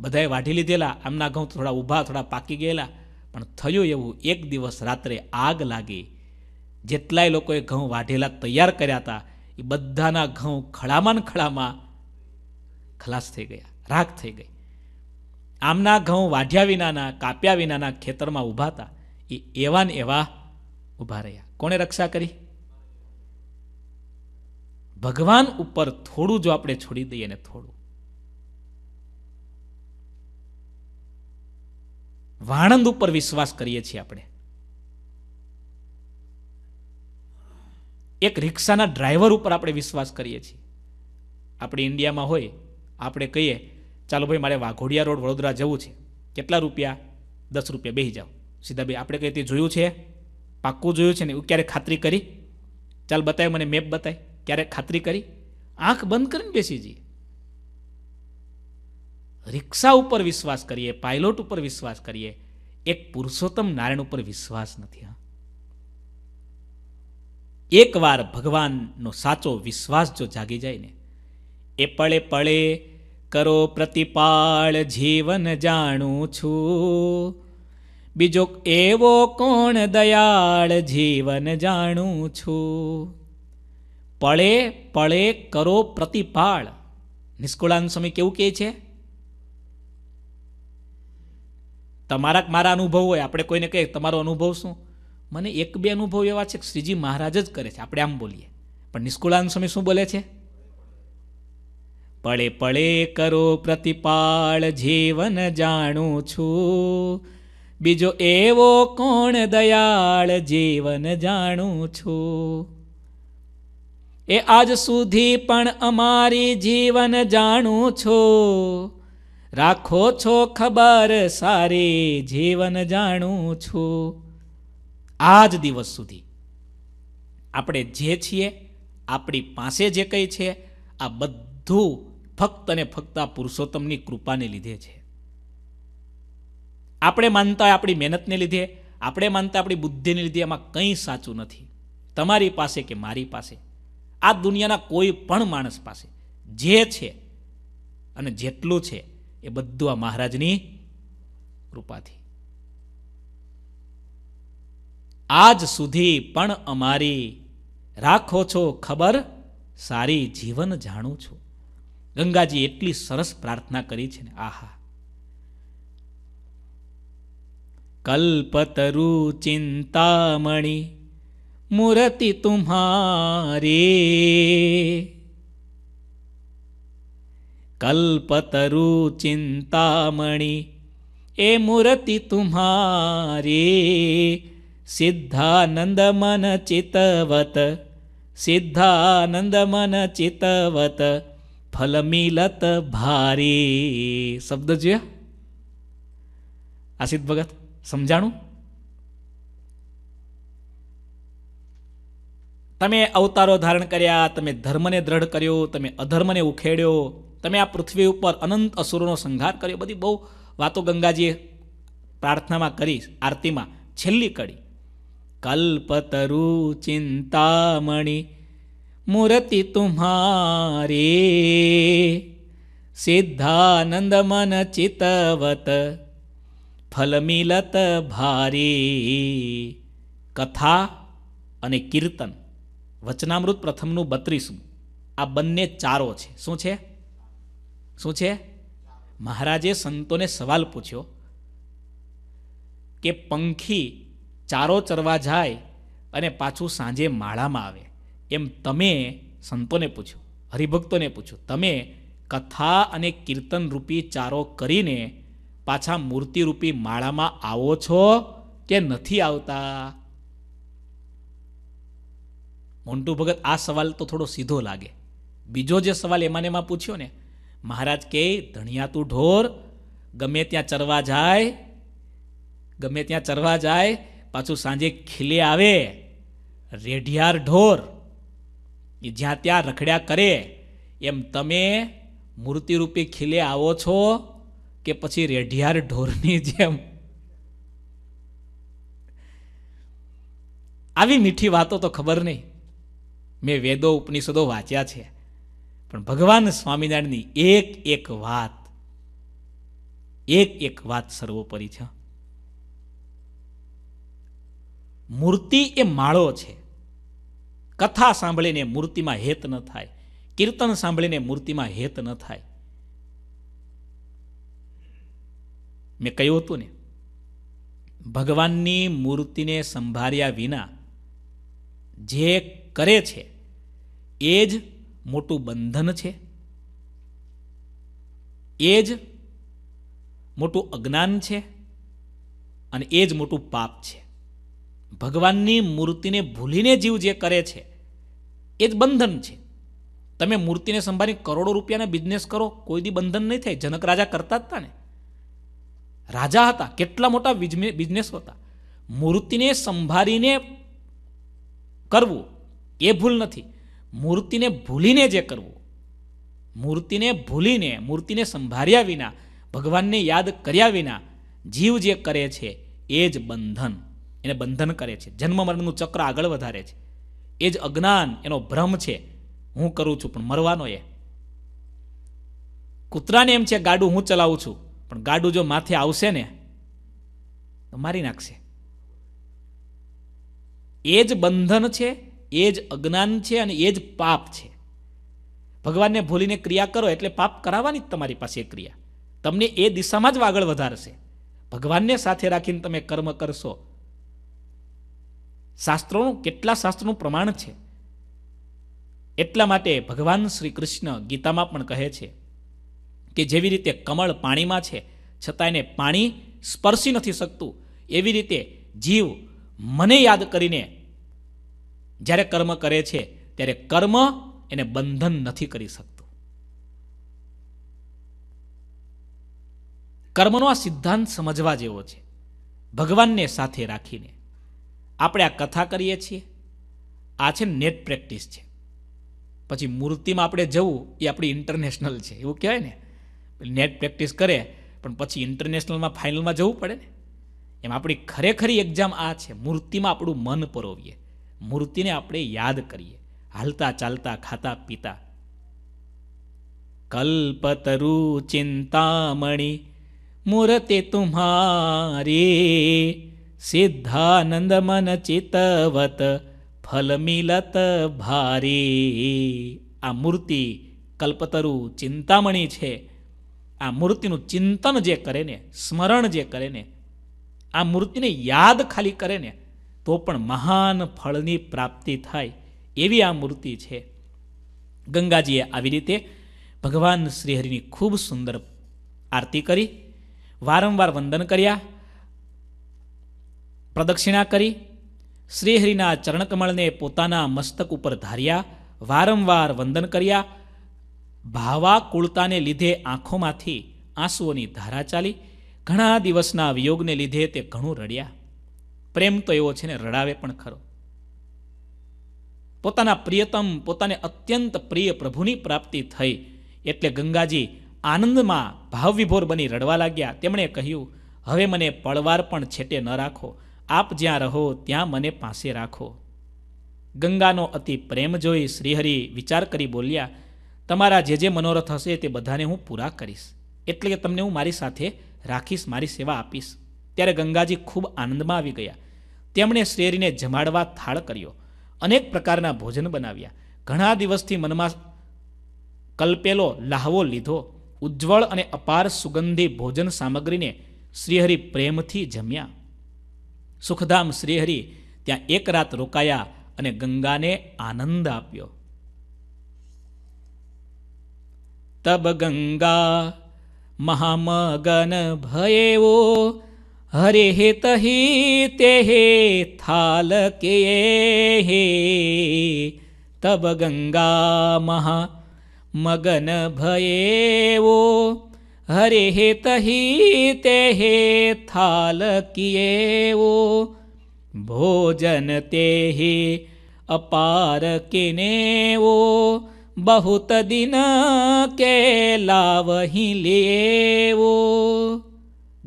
[SPEAKER 1] બધાએ વાઢી લીધેલા આમના ઘઉં થોડા ઊભા થોડા પાકી ગયેલા પણ થયું એવું એક દિવસ રાત્રે આગ લાગી જેટલાય લોકોએ ઘઉં વાઢેલા તૈયાર કર્યા હતા એ બધાના ઘઉં ખળામાં ખળામાં ખલાસ થઈ ગયા રાગ થઈ ગઈ આમના ઘઉં વાઢ્યા વિનાના કાપ્યા વિનાના ખેતરમાં ઊભા હતા એ એવા ને એવા ઊભા રહ્યા કોણે રક્ષા કરી ભગવાન ઉપર થોડું જો આપણે છોડી દઈએ ને થોડું વાણંદ ઉપર વિશ્વાસ કરીએ છીએ આપણે એક રિક્ષાના ડ્રાઈવર ઉપર આપણે વિશ્વાસ કરીએ છીએ આપણે ઇન્ડિયામાં હોય આપણે કહીએ ચાલો ભાઈ મારે વાઘોડિયા રોડ વડોદરા જવું છે કેટલા રૂપિયા દસ રૂપિયા બેસી જાઓ સીધા ભાઈ આપણે કઈ તે જોયું છે પાક્કું જોયું છે ને એવું ક્યારેક ખાતરી કરી ચાલ બતાય મને મેપ બતાય ક્યારેક ખાતરી કરી આંખ બંધ કરીને બેસી જઈએ રિક્ષા ઉપર વિશ્વાસ કરીએ પાયલોટ ઉપર વિશ્વાસ કરીએ એક પુરુષોત્તમ નારાયણ ઉપર વિશ્વાસ નથી હા એકવાર ભગવાનનો સાચો વિશ્વાસ જો જાગી જાય ને એ પળે પળે કરો પ્રતિપાળ જીવન જાણું છું બીજો એવો કોણ દયાળ જીવન જાણું છું પળે પળે કરો પ્રતિપાળ નિષ્કુળાન સમય કેવું કહે છે તમારા મારા અનુભવ હોય આપણે કોઈને કહીએ તમારો અનુભવ શું મને એક બે અનુભવ એવા છે કે શ્રીજી મહારાજ જ કરે છે આપણે આમ બોલીએ પણ નિષ્કુળાન સમય શું બોલે છે પળે પળે કરો પ્રતિપાળ જીવન જાણું છું બીજો એવો કોણ દયાળ જીવન જાણું છું એ આજ સુધી પણ અમારી જીવન જાણું છું રાખો છો ખબર સારી જીવન જાણું છું આ જ દિવસ સુધી આપણે જે છીએ આપણી પાસે જે કંઈ છે આ બધું ફક્ત અને ફક્ત આ પુરુષોત્તમની કૃપાને લીધે છે આપણે માનતા હોય આપણી મહેનતને લીધે આપણે માનતા આપણી બુદ્ધિને લીધે એમાં કંઈ સાચું નથી તમારી પાસે કે મારી પાસે આ દુનિયાના કોઈ પણ માણસ પાસે જે છે અને જેટલું છે એ બધું આ મહારાજની કૃપાથી આજ સુધી પણ અમારી રાખો છો ખબર સારી જીવન જાણું છું ગંગાજી એટલી સરસ પ્રાર્થના કરી છે ને આહા કલ્પતરુ ચિંતામણી મૂર્તિ તુમારે કલ્પતરુ ચિંતામણી એ મૂર્તિ તુમારે સિદ્ધાનંદ મન ચિતવત સિદ્ધાનંદ મન ચિતવત ફલ ભારી શબ્દ જોયા આસિત ભગત સમજાણું તમે અવતારો ધારણ કર્યા તમે ધર્મને દ્રઢ કર્યો તમે અધર્મને ઉખેડ્યો તમે આ પૃથ્વી ઉપર અનંત અસુરોનો સંહાર કર્યો બધી બહુ વાતો ગંગાજીએ પ્રાર્થનામાં કરી આરતીમાં છેલ્લી કડી કલ્પતરુ ચિંતામણી મૂર્તિ તુમ્હારી સિદ્ધાનંદ મન ચિતવત ફલ મિલત ભારી કથા અને કીર્તન વચનામૃત પ્રથમનું બત્રીસમું આ બંને ચારો છે શું છે શું છે મહારાજે સંતોને સવાલ પૂછ્યો કે પંખી ચારો ચરવા જાય અને પાછું સાંજે માળામાં આવે એમ તમે સંતોને પૂછો હરિભક્તોને પૂછો તમે કથા અને કીર્તન રૂપી ચારો કરીને પાછા મૂર્તિરૂપી માળામાં આવો છો કે નથી આવતા મોન્ટુ ભગત આ સવાલ તો થોડો સીધો લાગે બીજો જે સવાલ એમાં એમાં પૂછ્યો ને મહારાજ કે ધણિયાતું ઢોર ગમે ત્યાં ચરવા જાય ગમે ત્યાં ચરવા જાય પાછું સાંજે ખીલે આવે રેઢિયાર ઢોર એ જ્યાં ત્યાં રખડ્યા કરે એમ તમે મૂર્તિરૂપી ખીલે આવો છો કે પછી રેઢિયાર ઢોરની જેમ આવી મીઠી વાતો તો ખબર નહીં મેં વેદો ઉપનિષદો વાંચ્યા છે પણ ભગવાન સ્વામિનારાયણની એક એક વાત એક એક વાત સર્વોપરી છે મૂર્તિ એ માળો છે કથા સાંભળીને મૂર્તિમાં હેત ન થાય કીર્તન સાંભળીને મૂર્તિમાં હેત ન થાય મેં કહ્યું હતું ને ભગવાનની મૂર્તિને સંભાળ્યા વિના જે કરે છે એ જ મોટું બંધન છે એ જ મોટું અજ્ઞાન છે અને એ જ મોટું પાપ છે ભગવાનની મૂર્તિને ભૂલીને જીવ જે કરે છે એ જ બંધન છે તમે મૂર્તિને સંભાળી કરોડો રૂપિયાના બિઝનેસ કરો કોઈ દી બંધન નહીં થાય જનક રાજા કરતા હતા ને રાજા હતા કેટલા મોટા બિઝનેસ હતા મૂર્તિને સંભાળીને કરવું એ ભૂલ નથી મૂર્તિને ભૂલીને જે કરવું મૂર્તિને ભૂલીને મૂર્તિને સંભાળ્યા વિના ભગવાનને યાદ કર્યા વિના જીવ જે કરે છે એ જ બંધન એને બંધન કરે છે જન્મ મરણનું ચક્ર આગળ વધારે છે એ જ અજ્ઞાન એનો ભ્રમ છે હું કરું છું પણ મરવાનો એ કૂતરાને એમ છે ગાડું હું ચલાવું છું પણ ગાડું જો માથે આવશે ને તો મારી નાખશે એ જ બંધન છે એ જ અજ્ઞાન છે અને એ જ પાપ છે ભગવાનને ભૂલીને ક્રિયા કરો એટલે પાપ કરાવવાની જ તમારી પાસે ક્રિયા તમને એ દિશામાં જ આગળ વધારશે ભગવાનને સાથે રાખીને તમે કર્મ કરશો શાસ્ત્રોનું કેટલા શાસ્ત્રનું પ્રમાણ છે એટલા માટે ભગવાન શ્રી કૃષ્ણ ગીતામાં પણ કહે છે કે જેવી રીતે કમળ પાણીમાં છે છતાં એને પાણી સ્પર્શી નથી શકતું એવી રીતે જીવ મને યાદ કરીને જ્યારે કર્મ કરે છે ત્યારે કર્મ એને બંધન નથી કરી શકતું કર્મનો આ સિદ્ધાંત સમજવા જેવો છે ભગવાનને સાથે રાખીને આપણે આ કથા કરીએ છીએ આ છે નેટ પ્રેક્ટિસ છે પછી મૂર્તિમાં આપણે જવું એ આપણી ઇન્ટરનેશનલ છે એવું કહેવાય ને નેટ પ્રેક્ટિસ કરે પણ પછી ઇન્ટરનેશનલમાં ફાઇનલમાં જવું પડે ને એમ આપણી ખરેખરી એક્ઝામ આ છે મૂર્તિમાં આપણું મન પરોવીએ મૂર્તિને આપણે યાદ કરીએ હાલતા ચાલતા ખાતા પીતા કલ્પતરુ ચિંતામણી મૂર્તિ તુમ્હારી સિદ્ધાનંદમનચિતવત ફલમિલત ભારે આ મૂર્તિ કલ્પતરુ ચિંતામણી છે આ મૂર્તિનું ચિંતન જે કરે ને સ્મરણ જે કરે ને આ મૂર્તિને યાદ ખાલી કરે ને તો પણ મહાન ફળની પ્રાપ્તિ થાય એવી આ મૂર્તિ છે ગંગાજીએ આવી રીતે ભગવાન શ્રીહરિની ખૂબ સુંદર આરતી કરી વારંવાર વંદન કર્યા પ્રદક્ષિણા કરી શ્રીહરિના ચરણકમળને પોતાના મસ્તક ઉપર ધાર્યા વારંવાર વંદન કર્યા ભાવાકુળતાને લીધે આંખોમાંથી આંસુઓની ધારા ચાલી ઘણા દિવસના વિયોગને લીધે તે ઘણું રડ્યા પ્રેમ તો એવો છે ને રડાવે પણ ખરો પોતાના પ્રિયતમ પોતાને અત્યંત પ્રિય પ્રભુની પ્રાપ્તિ થઈ એટલે ગંગાજી આનંદમાં ભાવવિભોર બની રડવા લાગ્યા તેમણે કહ્યું હવે મને પળવાર પણ છેટે ન રાખો આપ જ્યાં રહો ત્યાં મને પાસે રાખો ગંગાનો અતિ પ્રેમ જોઈ શ્રીહરિ વિચાર કરી બોલ્યા તમારા જે જે મનોરથ હશે તે બધાને હું પૂરા કરીશ એટલે કે તમને હું મારી સાથે રાખીશ મારી સેવા આપીશ ત્યારે ગંગાજી ખૂબ આનંદમાં આવી ગયા તેમણે શ્રેરીને જમાડવા થાળ કર્યો અનેક પ્રકારના ભોજન બનાવ્યા ઘણા દિવસથી મનમાં કલ્પેલો લાહવો લીધો ઉજ્જવળ અને અપાર સુગંધી ભોજન સામગ્રીને શ્રીહરિ પ્રેમથી જમ્યા સુખધામ શ્રીહરિ ત્યાં એક રાત રોકાયા અને ગંગાને આનંદ આપ્યો તબ ગંગા મહામગન ભયેવો હરે હિત તે હે થાલ કે હે તબ ગંગા મહા મગન ભયેવો હરે હે તહી તે હે થાલ કિયેવો ભોજન તે હે અપાર કિનેવો બહુત दिन के લાવહી લેવો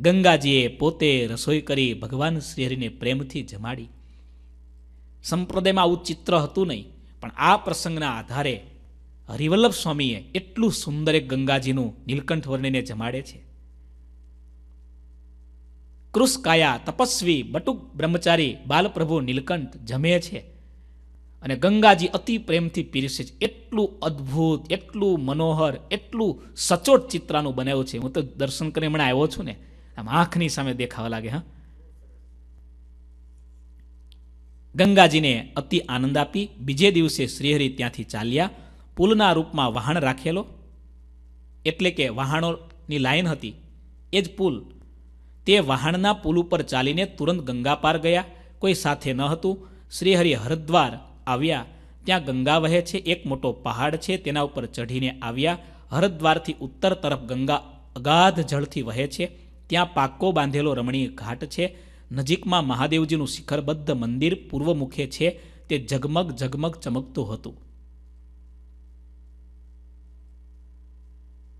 [SPEAKER 1] ગંગાજીએ પોતે રસોઈ કરી ભગવાન શ્રીહરિને પ્રેમથી જમાડી સંપ્રદાયમાં આવું ચિત્ર હતું નહીં પણ આ પ્રસંગના આધારે હરિવલ્લભ સ્વામીએ એટલું સુંદર એક ગંગાજીનું નીલકંઠ વર્ણિને જમાડે છે કૃષકાયા તપસ્વી બટુક બ્રહ્મચારી બાલપ્રભુ નીલકંઠ જમે છે અને ગંગાજી અતિ પ્રેમથી પીરસે છે એટલું અદ્ભુત એટલું મનોહર એટલું સચોટ ચિત્રાનું બનાવ્યું છે હું તો દર્શન કરીને હમણાં આવ્યો છું ને આમ આંખની સામે દેખાવા લાગે હા ગંગાજીને અતિ આનંદ આપી બીજે દિવસે શ્રીહરિ ત્યાંથી ચાલ્યા પુલના રૂપમાં વહાણ રાખેલો એટલે કે વહાણોની લાઈન હતી એ જ પુલ તે વહાણના પુલ ઉપર ચાલીને તુરંત ગંગા પાર ગયા કોઈ સાથે ન હતું શ્રીહરિ હરદ્વાર આવ્યા ત્યાં ગંગા વહે છે એક મોટો પહાડ છે તેના ઉપર ચઢીને આવ્યા હરદ્વારથી ઉત્તર તરફ ગંગા અગાધ જળથી વહે છે ત્યાં પાકો બાંધેલો રમણીય ઘાટ છે નજીકમાં મહાદેવજીનું શિખરબદ્ધ મંદિર પૂર્વમુખે છે તે ઝગમગ ઝગમગ ચમકતું હતું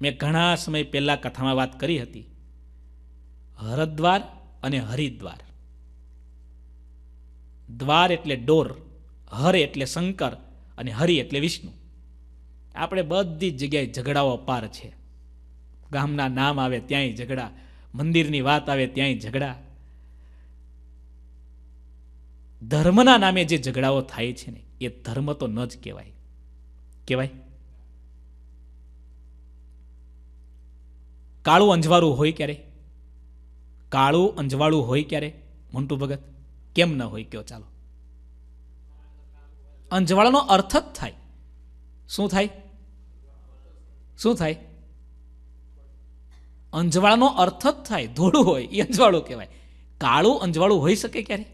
[SPEAKER 1] મેં ઘણા સમય પહેલાં કથામાં વાત કરી હતી હરદ્વાર અને હરિદ્વાર દ્વાર એટલે ડોર હર એટલે શંકર અને હરિ એટલે વિષ્ણુ આપણે બધી જ જગ્યાએ ઝઘડાઓ અપાર છે ગામના નામ આવે ત્યાંય ઝઘડા મંદિરની વાત આવે ત્યાંય ઝઘડા ધર્મના નામે જે ઝઘડાઓ થાય છે ને એ ધર્મ તો ન જ કહેવાય કહેવાય કાળું અંજવાળું હોય ક્યારે કાળું અંજવાળું હોય ક્યારે મોન્ટુ ભગત કેમ ન હોય કયો ચાલો અંજવાળાનો અર્થ જ થાય શું થાય શું થાય અંજવાળાનો અર્થ જ થાય ધોળું હોય એ અંજવાળું કહેવાય કાળું અંજવાળું હોઈ શકે ક્યારે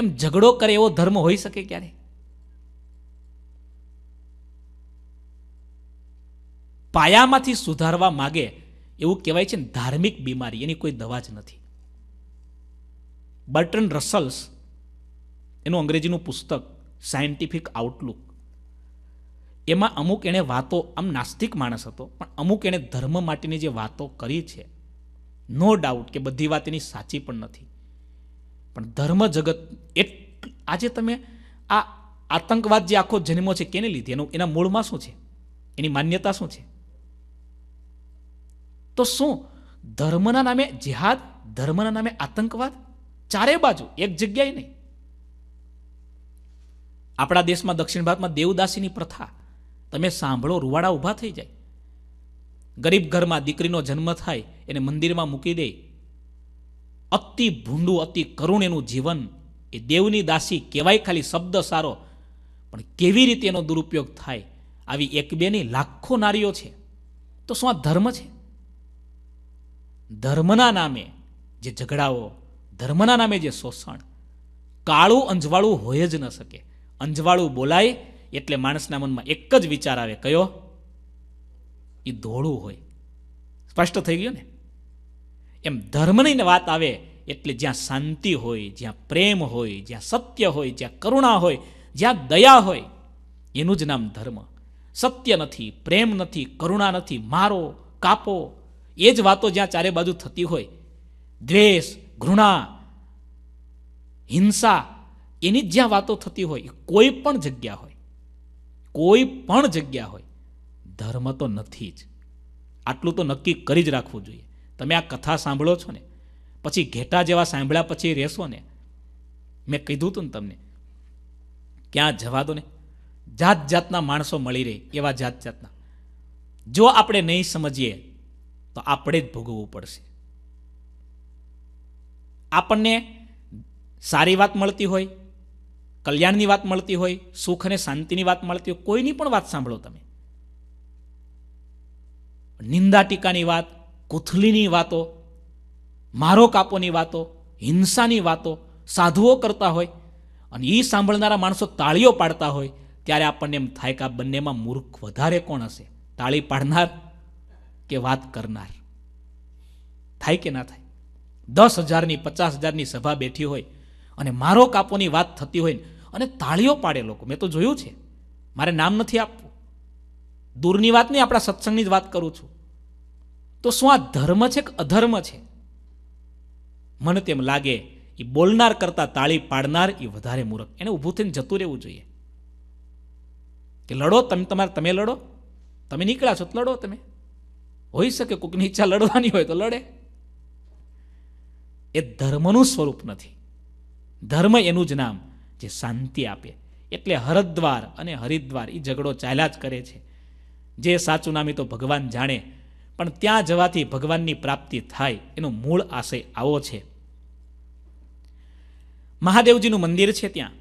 [SPEAKER 1] એમ ઝઘડો કરે એવો ધર્મ હોઈ શકે ક્યારે પાયામાંથી સુધારવા માગે એવું કહેવાય છે ને ધાર્મિક બીમારી એની કોઈ દવા જ નથી બર્ટન રસલ્સ એનું અંગ્રેજીનું પુસ્તક સાયન્ટિફિક આઉટલુક એમાં અમુક એણે વાતો આમ નાસ્તિક માણસ હતો પણ અમુક એણે ધર્મ માટેની જે વાતો કરી છે નો ડાઉટ કે બધી વાત એની સાચી પણ નથી પણ ધર્મ જગત એટ આજે તમે આ આતંકવાદ જે આખો જન્મો છે કેને લીધી એનું એના મૂળમાં શું છે એની માન્યતા શું છે તો શું ધર્મના નામે જિહાદ ધર્મના નામે આતંકવાદ ચારે બાજુ એક જગ્યાએ નહીં આપણા દેશમાં દક્ષિણ ભારતમાં દેવદાસીની પ્રથા તમે સાંભળો રૂવાડા ઊભા થઈ જાય ગરીબ ઘરમાં દીકરીનો જન્મ થાય એને મંદિરમાં મૂકી દે અતિ ભૂંડું અતિ કરુણ એનું જીવન એ દેવની દાસી કહેવાય ખાલી શબ્દ સારો પણ કેવી રીતે એનો દુરુપયોગ થાય આવી એક બેની લાખો નારીઓ છે તો શું આ ધર્મ છે ધર્મના નામે જે ઝઘડાઓ ધર્મના નામે જે શોષણ કાળું અંજવાળું હોય જ ન શકે અંજવાળું બોલાય એટલે માણસના મનમાં એક જ વિચાર આવે કયો એ ધોળું હોય સ્પષ્ટ થઈ ગયું ને એમ ધર્મની વાત આવે એટલે જ્યાં શાંતિ હોય જ્યાં પ્રેમ હોય જ્યાં સત્ય હોય જ્યાં કરુણા હોય જ્યાં દયા હોય એનું જ નામ ધર્મ સત્ય નથી પ્રેમ નથી કરુણા નથી મારો કાપો એ જ વાતો જ્યાં ચારે બાજુ થતી હોય દ્વેષ ઘૃણા હિંસા એની જ્યાં વાતો થતી હોય કોઈ પણ જગ્યા હોય કોઈ પણ જગ્યા હોય ધર્મ તો નથી જ આટલું તો નક્કી કરી જ રાખવું જોઈએ તમે આ કથા સાંભળો છો ને પછી ઘેટા જેવા સાંભળ્યા પછી રહેશો ને મેં કીધું હતું ને તમને ક્યાં જવા દો ને જાત જાતના માણસો મળી રહે એવા જાત જાતના જો આપણે નહીં સમજીએ તો આપણે જ ભોગવવું પડશે આપણને સારી વાત મળતી હોય કલ્યાણની વાત મળતી હોય સુખ અને શાંતિની વાત મળતી હોય કોઈની પણ વાત સાંભળો તમે નિંદા ટીકાની વાત કુથલીની વાતો મારો કાપોની વાતો હિંસાની વાતો સાધુઓ કરતા હોય અને એ સાંભળનારા માણસો તાળીઓ પાડતા હોય ત્યારે આપણને એમ થાય કે આ બંનેમાં મૂર્ખ વધારે કોણ હશે તાળી પાડનાર કે વાત કરનાર થાય કે ના થાય દસ હજારની પચાસ હજારની સભા બેઠી હોય અને મારો કાપોની વાત થતી હોય અને તાળીઓ પાડે લોકો મેં તો જોયું છે મારે નામ નથી આપવું દૂરની વાત નહીં આપણા સત્સંગની જ વાત કરું છું તો શું આ ધર્મ છે કે અધર્મ છે મને તેમ લાગે એ બોલનાર કરતા તાળી પાડનાર એ વધારે મૂર્ખ એને ઊભું થઈને જતું રહેવું જોઈએ કે લડો તમે તમારે તમે લડો તમે નીકળ્યા છો તો લડો તમે હોઈ શકે કોઈકની ઈચ્છા લડવાની હોય તો લડે એ ધર્મનું સ્વરૂપ નથી ધર્મ એનું જ નામ જે શાંતિ આપે એટલે હરદ્વાર અને હરિદ્વાર એ ઝઘડો ચાલ્યા જ કરે છે જે સાચું નામી તો ભગવાન જાણે પણ ત્યાં જવાથી ભગવાનની પ્રાપ્તિ થાય એનો મૂળ આશય આવો છે મહાદેવજીનું મંદિર છે ત્યાં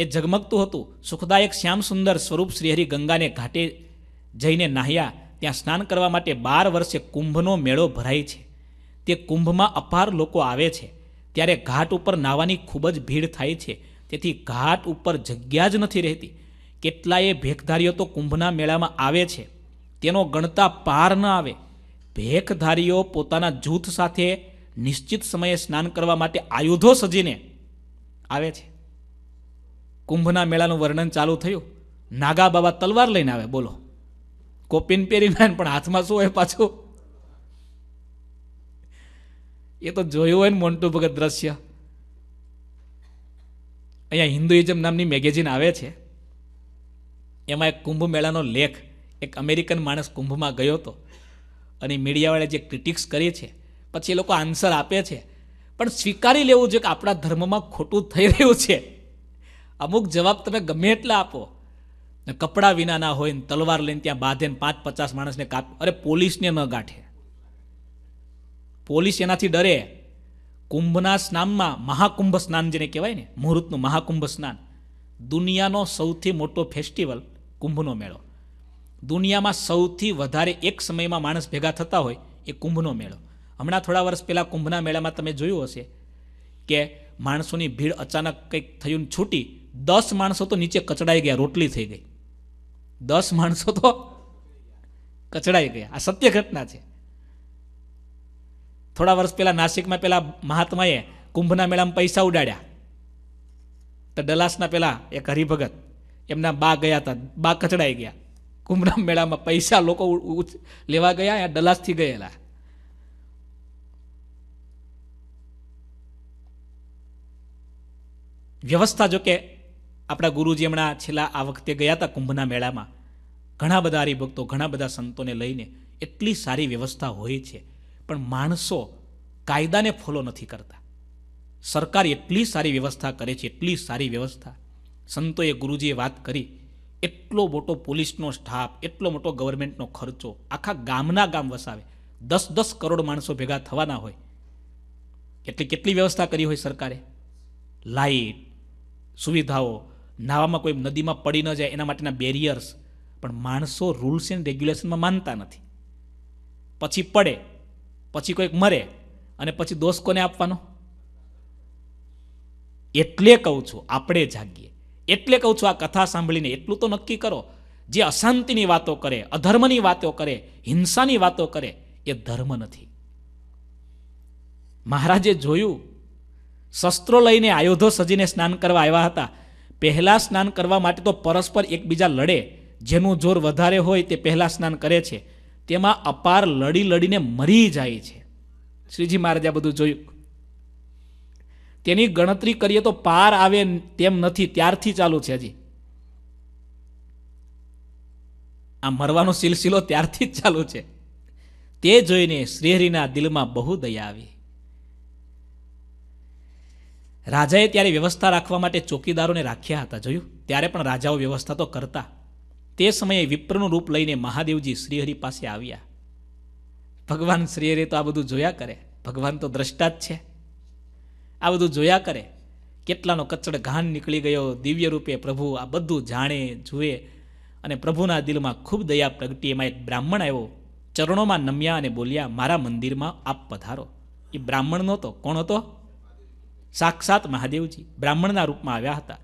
[SPEAKER 1] એ ઝગમગતું હતું સુખદાયક શ્યામ સુંદર સ્વરૂપ શ્રીહરિ ગંગાને ઘાટે જઈને નાહ્યા ત્યાં સ્નાન કરવા માટે બાર વર્ષે કુંભનો મેળો ભરાય છે તે કુંભમાં અપાર લોકો આવે છે ત્યારે ઘાટ ઉપર નાવાની ખૂબ જ ભીડ થાય છે તેથી ઘાટ ઉપર જગ્યા જ નથી રહેતી કેટલાય ભેખધારીઓ તો કુંભના મેળામાં આવે છે તેનો ગણતા પાર ન આવે ભેખધારીઓ પોતાના જૂથ સાથે નિશ્ચિત સમયે સ્નાન કરવા માટે આયુધો સજીને આવે છે કુંભના મેળાનું વર્ણન ચાલુ થયું નાગા બાબા તલવાર લઈને આવે બોલો કોપીન પહેરી નાખે પણ હાથમાં શું હોય પાછું એ તો જોયું હોય ને મોન્ટુ ભગત દ્રશ્ય અહીંયા હિન્દુઇઝમ નામની મેગેઝિન આવે છે એમાં એક કુંભ મેળાનો લેખ એક અમેરિકન માણસ કુંભમાં ગયો હતો અને મીડિયાવાળે જે ક્રિટિક્સ કરી છે પછી એ લોકો આન્સર આપે છે પણ સ્વીકારી લેવું જોઈએ કે આપણા ધર્મમાં ખોટું થઈ રહ્યું છે અમુક જવાબ તમે ગમે એટલા આપો ને કપડાં વિનાના હોય ને તલવાર લઈને ત્યાં બાંધે ને પાંચ પચાસ માણસને કાપ અરે પોલીસને ન ગાંઠે પોલીસ એનાથી ડરે કુંભના સ્નાનમાં મહાકુંભ સ્નાન જેને કહેવાય ને મુહૂર્તનું મહાકુંભ સ્નાન દુનિયાનો સૌથી મોટો ફેસ્ટિવલ કુંભનો મેળો દુનિયામાં સૌથી વધારે એક સમયમાં માણસ ભેગા થતા હોય એ કુંભનો મેળો હમણાં થોડા વર્ષ પહેલાં કુંભના મેળામાં તમે જોયું હશે કે માણસોની ભીડ અચાનક કંઈક થયું છૂટી દસ માણસો તો નીચે કચડાઈ ગયા રોટલી થઈ ગઈ દસ માણસો તો કચડાઈ ગયા આ સત્ય ઘટના છે થોડા વર્ષ પહેલાં નાસિકમાં પેલા મહાત્માએ કુંભના મેળામાં પૈસા ઉડાડ્યા તો ડલાસના પેલા એક હરિભગત એમના બા ગયા હતા બા કચડાઈ ગયા કુંભના મેળામાં પૈસા લોકો લેવા ગયા એ ડલાસથી ગયેલા વ્યવસ્થા જોકે આપણા ગુરુજી હમણાં છેલ્લા આ વખતે ગયા હતા કુંભના મેળામાં ઘણા બધા હરિભક્તો ઘણા બધા સંતોને લઈને એટલી સારી વ્યવસ્થા હોય છે પણ માણસો કાયદાને ફોલો નથી કરતા સરકાર એટલી સારી વ્યવસ્થા કરે છે એટલી સારી વ્યવસ્થા સંતોએ ગુરુજીએ વાત કરી એટલો મોટો પોલીસનો સ્ટાફ એટલો મોટો ગવર્મેન્ટનો ખર્ચો આખા ગામના ગામ વસાવે દસ દસ કરોડ માણસો ભેગા થવાના હોય એટલે કેટલી વ્યવસ્થા કરી હોય સરકારે લાઈટ સુવિધાઓ નાવામાં કોઈ નદીમાં પડી ન જાય એના માટેના બેરિયર્સ પણ માણસો રૂલ્સ એન્ડ રેગ્યુલેશનમાં માનતા નથી પછી પડે પછી કોઈક મરે અને પછી દોષ કોને આપવાનો એટલે કહું છું આપણે જાગીએ એટલે કહું છું આ કથા સાંભળીને એટલું તો નક્કી કરો જે અશાંતિની વાતો કરે અધર્મની વાતો કરે હિંસાની વાતો કરે એ ધર્મ નથી મહારાજે જોયું શસ્ત્રો લઈને આયોધો સજીને સ્નાન કરવા આવ્યા હતા પહેલાં સ્નાન કરવા માટે તો પરસ્પર એકબીજા લડે જેનું જોર વધારે હોય તે પહેલાં સ્નાન કરે છે તેમાં અપાર લડી લડીને મરી જાય છે શ્રીજી મહારાજે બધું જોયું તેની ગણતરી કરીએ તો પાર આવે તેમ નથી ત્યારથી ચાલુ છે હજી આ મરવાનો સિલસિલો ત્યારથી જ ચાલુ છે તે જોઈને શ્રીહરિના દિલમાં બહુ દયા આવી રાજાએ ત્યારે વ્યવસ્થા રાખવા માટે ચોકીદારોને રાખ્યા હતા જોયું ત્યારે પણ રાજાઓ વ્યવસ્થા તો કરતા તે સમયે વિપ્રનું રૂપ લઈને મહાદેવજી શ્રીહરિ પાસે આવ્યા ભગવાન શ્રીહરિ તો આ બધું જોયા કરે ભગવાન તો દ્રષ્ટા જ છે આ બધું જોયા કરે કેટલાનો કચડ ઘાન નીકળી ગયો દિવ્ય રૂપે પ્રભુ આ બધું જાણે જુએ અને પ્રભુના દિલમાં ખૂબ દયા પ્રગટી એમાં એક બ્રાહ્મણ આવ્યો ચરણોમાં નમ્યા અને બોલ્યા મારા મંદિરમાં આપ પધારો એ બ્રાહ્મણ નહોતો કોણ હતો સાક્ષાત મહાદેવજી બ્રાહ્મણના રૂપમાં આવ્યા હતા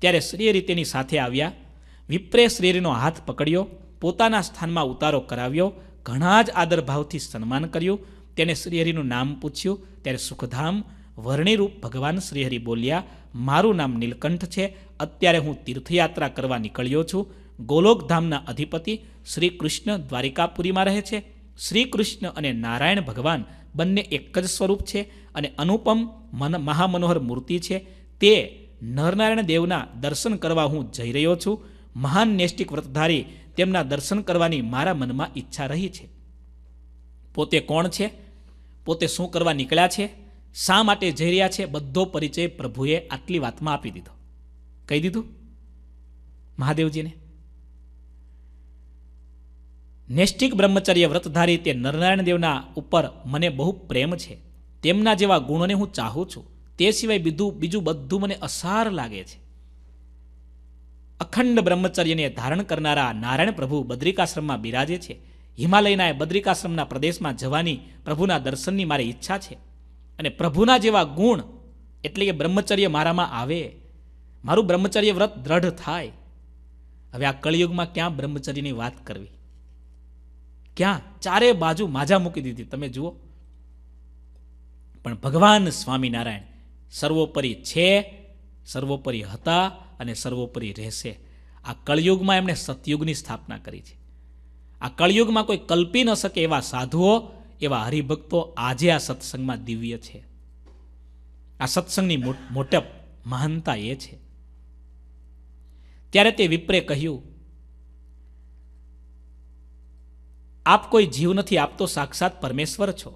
[SPEAKER 1] ત્યારે શ્રીહરિ તેની સાથે આવ્યા વિપ્રે શ્રીહરિનો હાથ પકડ્યો પોતાના સ્થાનમાં ઉતારો કરાવ્યો ઘણા જ આદરભાવથી સન્માન કર્યું તેણે શ્રીહરિનું નામ પૂછ્યું ત્યારે સુખધામ વર્ણિરૂપ ભગવાન શ્રીહરિ બોલ્યા મારું નામ નીલકંઠ છે અત્યારે હું તીર્થયાત્રા કરવા નીકળ્યો છું ગોલોકધામના અધિપતિ શ્રી કૃષ્ણ દ્વારિકાપુરીમાં રહે છે શ્રી કૃષ્ણ અને નારાયણ ભગવાન બંને એક જ સ્વરૂપ છે અને અનુપમ મન મહામનોહર મૂર્તિ છે તે નરનારાયણ દેવના દર્શન કરવા હું જઈ રહ્યો છું મહાન નેષ્ટિક વ્રતધારી તેમના દર્શન કરવાની મારા મનમાં ઈચ્છા રહી છે પોતે કોણ છે પોતે શું કરવા નીકળ્યા છે શા માટે જઈ રહ્યા છે બધો પરિચય પ્રભુએ આટલી વાતમાં આપી દીધો કહી દીધું મહાદેવજીને નેષ્ટિક બ્રહ્મચર્ય વ્રતધારી તે નરનારાયણ દેવના ઉપર મને બહુ પ્રેમ છે તેમના જેવા ગુણોને હું ચાહું છું તે સિવાય બીજું બીજું બધું મને અસાર લાગે છે અખંડ બ્રહ્મચર્યને ધારણ કરનારા નારાયણ પ્રભુ બદ્રિકાશ્રમમાં બિરાજે છે હિમાલયના એ બદ્રિકાશ્રમના પ્રદેશમાં જવાની પ્રભુના દર્શનની મારી ઈચ્છા છે અને પ્રભુના જેવા ગુણ એટલે કે બ્રહ્મચર્ય મારામાં આવે મારું બ્રહ્મચર્ય વ્રત દ્રઢ થાય હવે આ કળિયુગમાં ક્યાં બ્રહ્મચર્યની વાત કરવી ક્યાં ચારે બાજુ માજા મૂકી દીધી તમે જુઓ પણ ભગવાન સ્વામિનારાયણ સર્વોપરી છે સર્વોપરી હતા અને સર્વોપરી રહેશે આ કળિયુગમાં એમણે સતયુગની સ્થાપના કરી છે આ કળિયુગમાં કોઈ કલ્પી ન શકે એવા સાધુઓ એવા હરિભક્તો આજે આ સત્સંગમાં દિવ્ય છે આ સત્સંગની મોટપ મહાનતા એ છે ત્યારે તે વિપ્રે કહ્યું આપ કોઈ જીવ નથી આપ તો સાક્ષાત પરમેશ્વર છો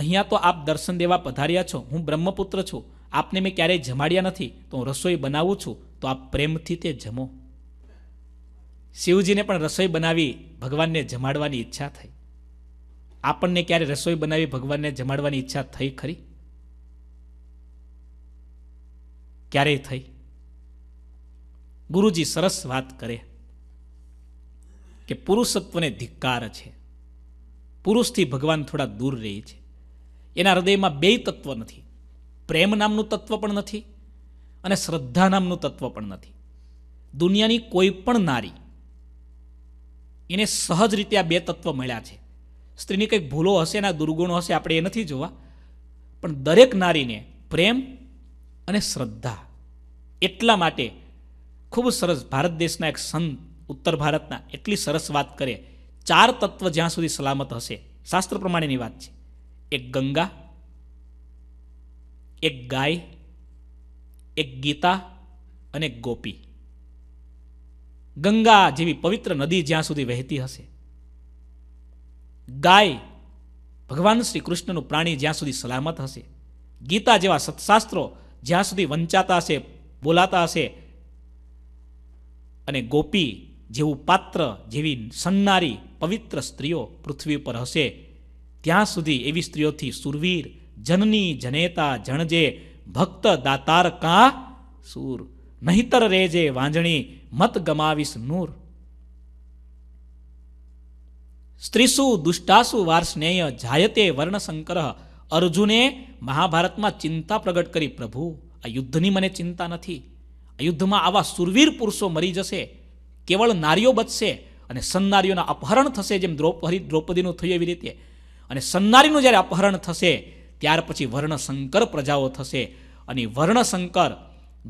[SPEAKER 1] અહીંયા તો આપ દર્શન દેવા પધાર્યા છો હું બ્રહ્મપુત્ર છું આપને મેં ક્યારેય જમાડ્યા નથી તો હું રસોઈ બનાવું છું તો આપ પ્રેમથી તે જમો શિવજીને પણ રસોઈ બનાવી ભગવાનને જમાડવાની ઈચ્છા થઈ આપણને ક્યારે રસોઈ બનાવી ભગવાનને જમાડવાની ઈચ્છા થઈ ખરી ક્યારેય થઈ ગુરુજી સરસ વાત કરે કે પુરુષત્વને ધિક્કાર છે પુરુષથી ભગવાન થોડા દૂર રહે છે એના હૃદયમાં બેય તત્વ નથી પ્રેમ નામનું તત્વ પણ નથી અને શ્રદ્ધા નામનું તત્વ પણ નથી દુનિયાની કોઈ પણ નારી એને સહજ રીતે આ બે તત્વ મળ્યા છે સ્ત્રીની કંઈક ભૂલો હશે એના દુર્ગુણો હશે આપણે એ નથી જોવા પણ દરેક નારીને પ્રેમ અને શ્રદ્ધા એટલા માટે ખૂબ સરસ ભારત દેશના એક સંત ઉત્તર ભારતના એટલી સરસ વાત કરે ચાર તત્વ જ્યાં સુધી સલામત હશે શાસ્ત્ર પ્રમાણેની વાત છે એક ગંગા એક ગાય એક ગીતા અને ગોપી ગંગા જેવી પવિત્ર નદી જ્યાં સુધી વહેતી હશે ગાય ભગવાન શ્રી કૃષ્ણનું પ્રાણી જ્યાં સુધી સલામત હશે ગીતા જેવા સત્શાસ્ત્રો જ્યાં સુધી વંચાતા હશે બોલાતા હશે અને ગોપી જેવું પાત્ર જેવી સન્નારી પવિત્ર સ્ત્રીઓ પૃથ્વી પર હશે ત્યાં સુધી એવી સ્ત્રીઓથી સુરવીર જનની જનેતા જણજે ભક્ત દાતાર કા સૂર નહીતર રેજે વાંજણી મત ગમાવીશ નૂર સ્ત્રીસુ દુષ્ટાસુ વાર વાર્ષ્ણેય જાયતે વર્ણશંકર અર્જુને મહાભારતમાં ચિંતા પ્રગટ કરી પ્રભુ આ યુદ્ધની મને ચિંતા નથી આ યુદ્ધમાં આવા સુરવીર પુરુષો મરી જશે કેવળ નારીઓ બચશે અને સન્નારીઓના અપહરણ થશે જેમ દ્રૌપદી દ્રૌપદીનું થયું એવી રીતે અને સન્નારીનું જ્યારે અપહરણ થશે ત્યાર પછી વર્ણશંકર પ્રજાઓ થશે અને વર્ણશંકર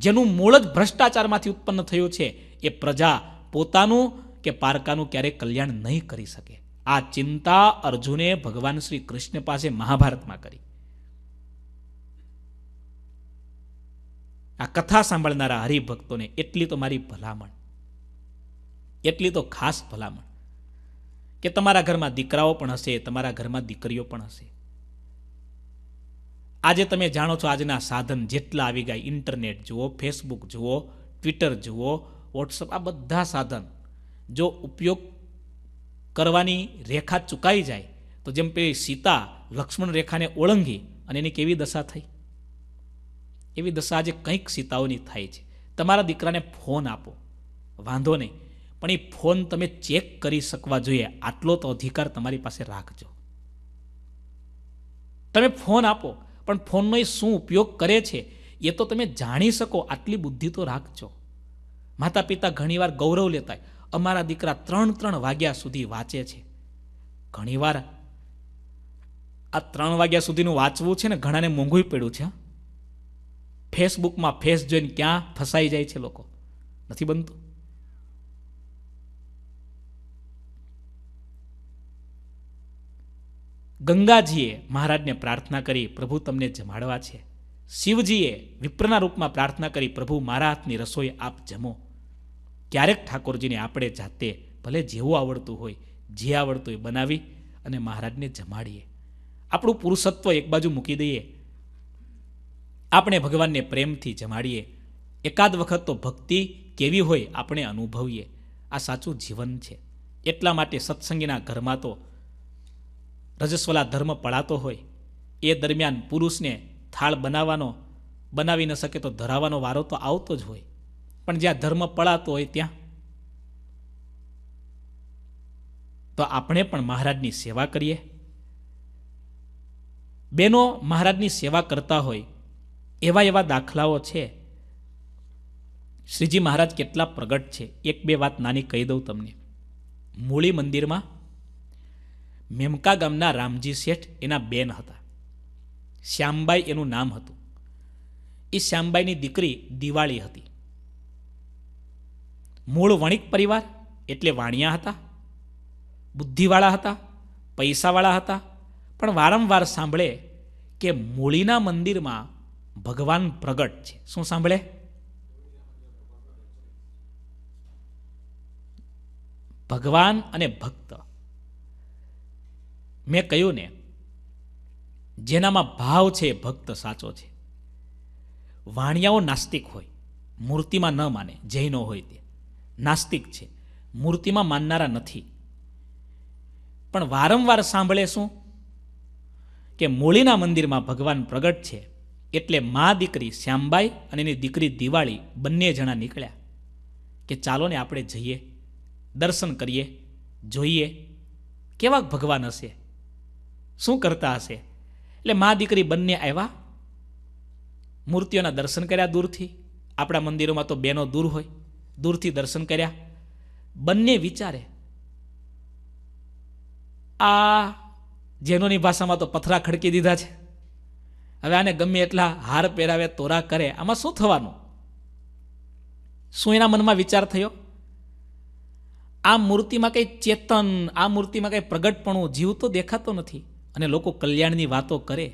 [SPEAKER 1] જેનું મૂળ જ ભ્રષ્ટાચારમાંથી ઉત્પન્ન થયું છે એ પ્રજા પોતાનું કે પારકાનું ક્યારેય કલ્યાણ નહીં કરી શકે આ ચિંતા અર્જુને ભગવાન શ્રી કૃષ્ણ પાસે મહાભારતમાં કરી આ કથા સાંભળનારા હરિભક્તોને એટલી તો મારી ભલામણ એટલી તો ખાસ ભલામણ કે તમારા ઘરમાં દીકરાઓ પણ હશે તમારા ઘરમાં દીકરીઓ પણ હશે આજે તમે જાણો છો આજના સાધન જેટલા આવી ગયા ઇન્ટરનેટ જુઓ ફેસબુક જુઓ ટ્વિટર જુઓ વોટ્સઅપ આ બધા સાધન જો ઉપયોગ કરવાની રેખા ચૂકાઈ જાય તો જેમ પેલી સીતા લક્ષ્મણ રેખાને ઓળંગી અને એની કેવી દશા થઈ એવી દશા આજે કંઈક સીતાઓની થાય છે તમારા દીકરાને ફોન આપો વાંધો નહીં પણ એ ફોન તમે ચેક કરી શકવા જોઈએ આટલો તો અધિકાર તમારી પાસે રાખજો તમે ફોન આપો પણ ફોનનો એ શું ઉપયોગ કરે છે એ તો તમે જાણી શકો આટલી બુદ્ધિ તો રાખજો માતા પિતા ઘણીવાર ગૌરવ લેતા અમારા દીકરા ત્રણ ત્રણ વાગ્યા સુધી વાંચે છે ઘણીવાર આ ત્રણ વાગ્યા સુધીનું વાંચવું છે ને ઘણાને મોંઘું પડ્યું છે ફેસબુકમાં ફેસ જોઈને ક્યાં ફસાઈ જાય છે લોકો નથી બનતું ગંગાજીએ મહારાજને પ્રાર્થના કરી પ્રભુ તમને જમાડવા છે શિવજીએ વિપ્રના રૂપમાં પ્રાર્થના કરી પ્રભુ મારા હાથની રસોઈ આપ જમો ક્યારેક ઠાકોરજીને આપણે જાતે ભલે જેવું આવડતું હોય જે આવડતું હોય બનાવી અને મહારાજને જમાડીએ આપણું પુરુષત્વ એક બાજુ મૂકી દઈએ આપણે ભગવાનને પ્રેમથી જમાડીએ એકાદ વખત તો ભક્તિ કેવી હોય આપણે અનુભવીએ આ સાચું જીવન છે એટલા માટે સત્સંગીના ઘરમાં તો રજસ્વલા ધર્મ પળાતો હોય એ દરમિયાન પુરુષને થાળ બનાવવાનો બનાવી ન શકે તો ધરાવવાનો વારો તો આવતો જ હોય પણ જ્યાં ધર્મ પળાતો હોય ત્યાં તો આપણે પણ મહારાજની સેવા કરીએ બેનો મહારાજની સેવા કરતા હોય એવા એવા દાખલાઓ છે શ્રીજી મહારાજ કેટલા પ્રગટ છે એક બે વાત નાની કહી દઉં તમને મૂળી મંદિરમાં મેમકા ગામના રામજી શેઠ એના બેન હતા શ્યામબાઈ એનું નામ હતું એ શ્યામબાઈની દીકરી દિવાળી હતી મૂળ વણિક પરિવાર એટલે વાણિયા હતા બુદ્ધિવાળા હતા પૈસાવાળા હતા પણ વારંવાર સાંભળે કે મૂળીના મંદિરમાં ભગવાન પ્રગટ છે શું સાંભળે ભગવાન અને ભક્ત મેં કહ્યું ને જેનામાં ભાવ છે ભક્ત સાચો છે વાણિયાઓ નાસ્તિક હોય મૂર્તિમાં ન માને જૈનો હોય તે નાસ્તિક છે મૂર્તિમાં માનનારા નથી પણ વારંવાર સાંભળે શું કે મૂળીના મંદિરમાં ભગવાન પ્રગટ છે એટલે મા દીકરી શ્યામબાઈ અને એની દીકરી દિવાળી બંને જણા નીકળ્યા કે ચાલો ને આપણે જઈએ દર્શન કરીએ જોઈએ કેવા ભગવાન હશે શું કરતા હશે એટલે મા દીકરી બંને આવ્યા મૂર્તિઓના દર્શન કર્યા દૂરથી આપણા મંદિરોમાં તો બહેનો દૂર હોય દૂરથી દર્શન કર્યા બંને વિચારે આ જેનોની ભાષામાં તો પથરા ખડકી દીધા છે હવે આને ગમે એટલા હાર પહેરાવે તોરા કરે આમાં શું થવાનું શું એના મનમાં વિચાર થયો આ મૂર્તિમાં કંઈ ચેતન આ મૂર્તિમાં કંઈ પ્રગટપણું જીવ તો દેખાતો નથી અને લોકો કલ્યાણની વાતો કરે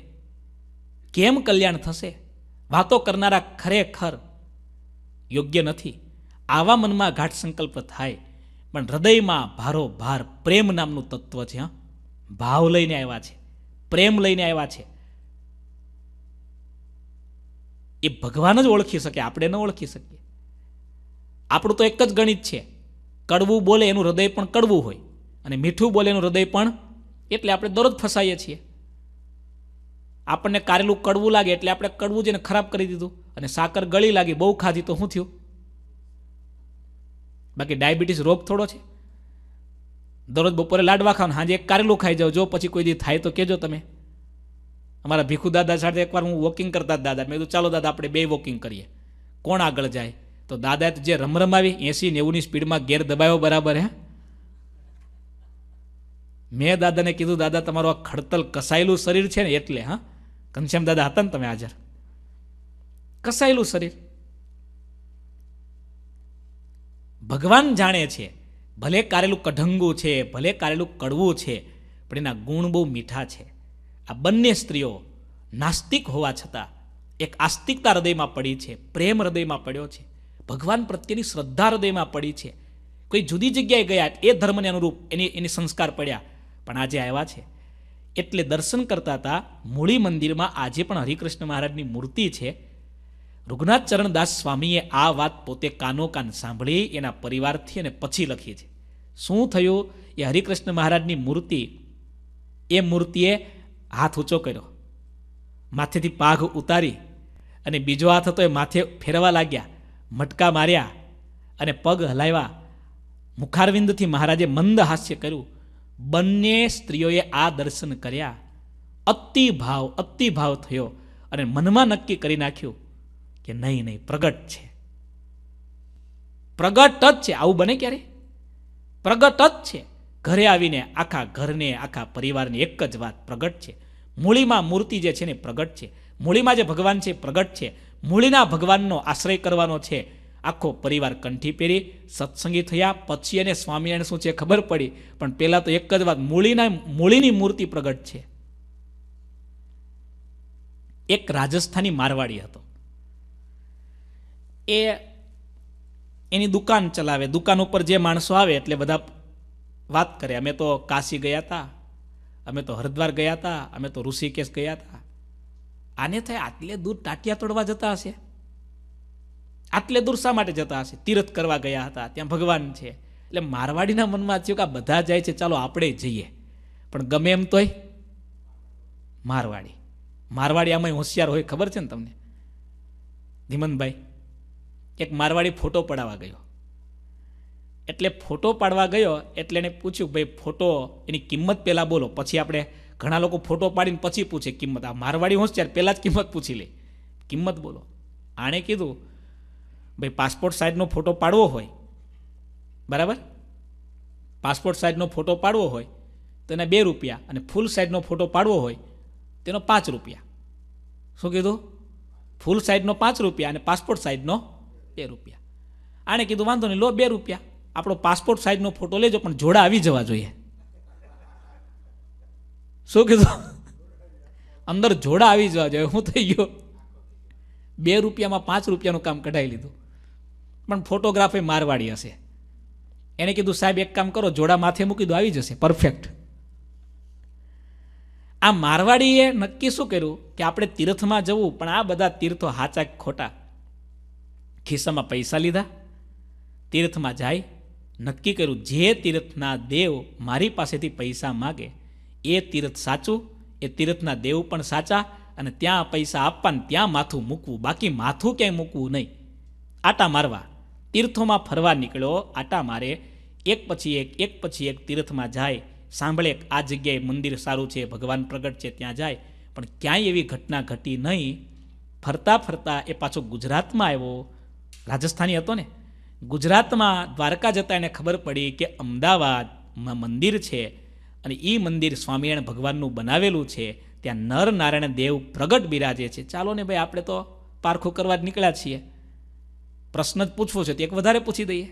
[SPEAKER 1] કેમ કલ્યાણ થશે વાતો કરનારા ખરેખર યોગ્ય નથી આવા મનમાં ગાઢ સંકલ્પ થાય પણ હૃદયમાં ભારો ભાર પ્રેમ નામનું તત્વ છે હા ભાવ લઈને આવ્યા છે પ્રેમ લઈને આવ્યા છે એ ભગવાન જ ઓળખી શકે આપણે ન ઓળખી શકીએ આપણું તો એક જ ગણિત છે કડવું બોલે એનું હૃદય પણ કડવું હોય અને મીઠું બોલે એનું હૃદય પણ એટલે આપણે દરરોજ ફસાઈએ છીએ આપણને કારેલું કડવું લાગે એટલે આપણે કડવું જેને ખરાબ કરી દીધું અને સાકર ગળી લાગી બહુ ખાધી તો શું થયું બાકી ડાયાબિટીસ રોગ થોડો છે દરરોજ બપોરે લાડવા ખાવ હાજે એક કારેલું ખાઈ જાઓ જો પછી કોઈ દી થાય તો કહેજો તમે અમારા ભીખુ દાદા સાથે એકવાર હું વોકિંગ કરતા દાદા મેં કીધું ચાલો દાદા આપણે બે વોકિંગ કરીએ કોણ આગળ જાય તો દાદાએ જે રમરમાવી એંસી નેવુંની સ્પીડમાં ગેર દબાયો બરાબર હે મેં દાદાને કીધું દાદા તમારું આ ખડતલ કસાયેલું શરીર છે ને એટલે હા ઘનશ્યામ દાદા હતા ને તમે હાજર કસાયેલું શરીર ભગવાન જાણે છે ભલે કારેલું કઢંગું છે ભલે કારેલું કડવું છે પણ એના ગુણ બહુ મીઠા છે આ બંને સ્ત્રીઓ નાસ્તિક હોવા છતાં એક આસ્તિકતા હૃદયમાં પડી છે પ્રેમ હૃદયમાં પડ્યો છે ભગવાન પ્રત્યેની શ્રદ્ધા હૃદયમાં પડી છે કોઈ જુદી જગ્યાએ ગયા એ ધર્મને અનુરૂપ એની એની સંસ્કાર પડ્યા પણ આજે આવ્યા છે એટલે દર્શન કરતા હતા મૂળી મંદિરમાં આજે પણ હરિકૃષ્ણ મહારાજની મૂર્તિ છે રઘુનાથ ચરણદાસ સ્વામીએ આ વાત પોતે કાનો કાન સાંભળી એના પરિવારથી અને પછી લખી છે શું થયું એ હરિકૃષ્ણ મહારાજની મૂર્તિ એ મૂર્તિએ હાથ ઊંચો કર્યો માથેથી પાઘ ઉતારી અને બીજો હાથ હતો એ માથે ફેરવા લાગ્યા મટકા માર્યા અને પગ હલાવ્યા મુખારવિંદથી મહારાજે મંદ હાસ્ય કર્યું બંને સ્ત્રીઓએ આ દર્શન કર્યા અતિભાવ અતિભાવ થયો અને મનમાં નક્કી કરી નાખ્યું કે નહીં નહીં પ્રગટ છે પ્રગટ જ છે આવું બને ક્યારે પ્રગટ જ છે ઘરે આવીને આખા ઘરને આખા પરિવારને એક જ વાત પ્રગટ છે મૂળીમાં મૂર્તિ જે છે ને પ્રગટ છે મૂળીમાં જે ભગવાન છે પ્રગટ છે મૂળીના ભગવાનનો આશ્રય કરવાનો છે આખો પરિવાર કંઠી પહેરી સત્સંગી થયા પછી એને સ્વામિનારાયણ શું છે ખબર પડી પણ પહેલાં તો એક જ વાત મૂળીના મૂળીની મૂર્તિ પ્રગટ છે એક રાજસ્થાની મારવાડી હતો એ એની દુકાન ચલાવે દુકાન ઉપર જે માણસો આવે એટલે બધા વાત કરે અમે તો કાશી ગયા હતા અમે તો હરિદ્વાર ગયા હતા અમે તો ઋષિકેશ ગયા હતા આને થાય આટલે દૂધ ટાટિયા તોડવા જતા હશે આટલે દૂર શા માટે જતા હશે તીરથ કરવા ગયા હતા ત્યાં ભગવાન છે એટલે મારવાડીના મનમાં થયું કે આ બધા જાય છે ચાલો આપણે જઈએ પણ ગમે એમ તોય મારવાડી મારવાડી આમાં હોશિયાર હોય ખબર છે ને તમને ધીમનભાઈ એક મારવાડી ફોટો પડાવવા ગયો એટલે ફોટો પાડવા ગયો એટલે એને પૂછ્યું ભાઈ ફોટો એની કિંમત પહેલાં બોલો પછી આપણે ઘણા લોકો ફોટો પાડીને પછી પૂછે કિંમત આ મારવાડી હોશિયાર પહેલાં જ કિંમત પૂછી લે કિંમત બોલો આણે કીધું ભાઈ પાસપોર્ટ સાઇઝનો ફોટો પાડવો હોય બરાબર પાસપોર્ટ સાઇઝનો ફોટો પાડવો હોય તો એને બે રૂપિયા અને ફૂલ સાઇઝનો ફોટો પાડવો હોય તેનો પાંચ રૂપિયા શું કીધું ફૂલ સાઇઝનો પાંચ રૂપિયા અને પાસપોર્ટ સાઇઝનો બે રૂપિયા આણે કીધું વાંધો નહીં લો બે રૂપિયા આપણો પાસપોર્ટ સાઇઝનો ફોટો લેજો પણ જોડા આવી જવા જોઈએ શું કીધું અંદર જોડા આવી જવા જોઈએ શું થઈ ગયો બે રૂપિયામાં પાંચ રૂપિયાનું કામ કઢાવી લીધું પણ ફોટોગ્રાફ મારવાડી હશે એને કીધું સાહેબ એક કામ કરો જોડા માથે મૂકી દો આવી જશે પરફેક્ટ આ મારવાડીએ નક્કી શું કર્યું કે આપણે તીર્થમાં જવું પણ આ બધા તીર્થો હાચા ખોટા ખિસ્સામાં પૈસા લીધા તીર્થમાં જાય નક્કી કર્યું જે તીર્થના દેવ મારી પાસેથી પૈસા માગે એ તીર્થ સાચું એ તીર્થના દેવ પણ સાચા અને ત્યાં પૈસા આપવાને ત્યાં માથું મૂકવું બાકી માથું ક્યાંય મૂકવું નહીં આટા મારવા તીર્થોમાં ફરવા નીકળ્યો આટા મારે એક પછી એક એક પછી એક તીર્થમાં જાય સાંભળે આ જગ્યાએ મંદિર સારું છે ભગવાન પ્રગટ છે ત્યાં જાય પણ ક્યાંય એવી ઘટના ઘટી નહીં ફરતા ફરતા એ પાછો ગુજરાતમાં આવ્યો રાજસ્થાની હતો ને ગુજરાતમાં દ્વારકા જતાં એને ખબર પડી કે અમદાવાદમાં મંદિર છે અને એ મંદિર સ્વામિનારાયણ ભગવાનનું બનાવેલું છે ત્યાં નર નારાયણ દેવ પ્રગટ બિરાજે છે ચાલો ને ભાઈ આપણે તો પારખું કરવા જ નીકળ્યા છીએ પ્રશ્ન જ પૂછવો છે તો એક વધારે પૂછી દઈએ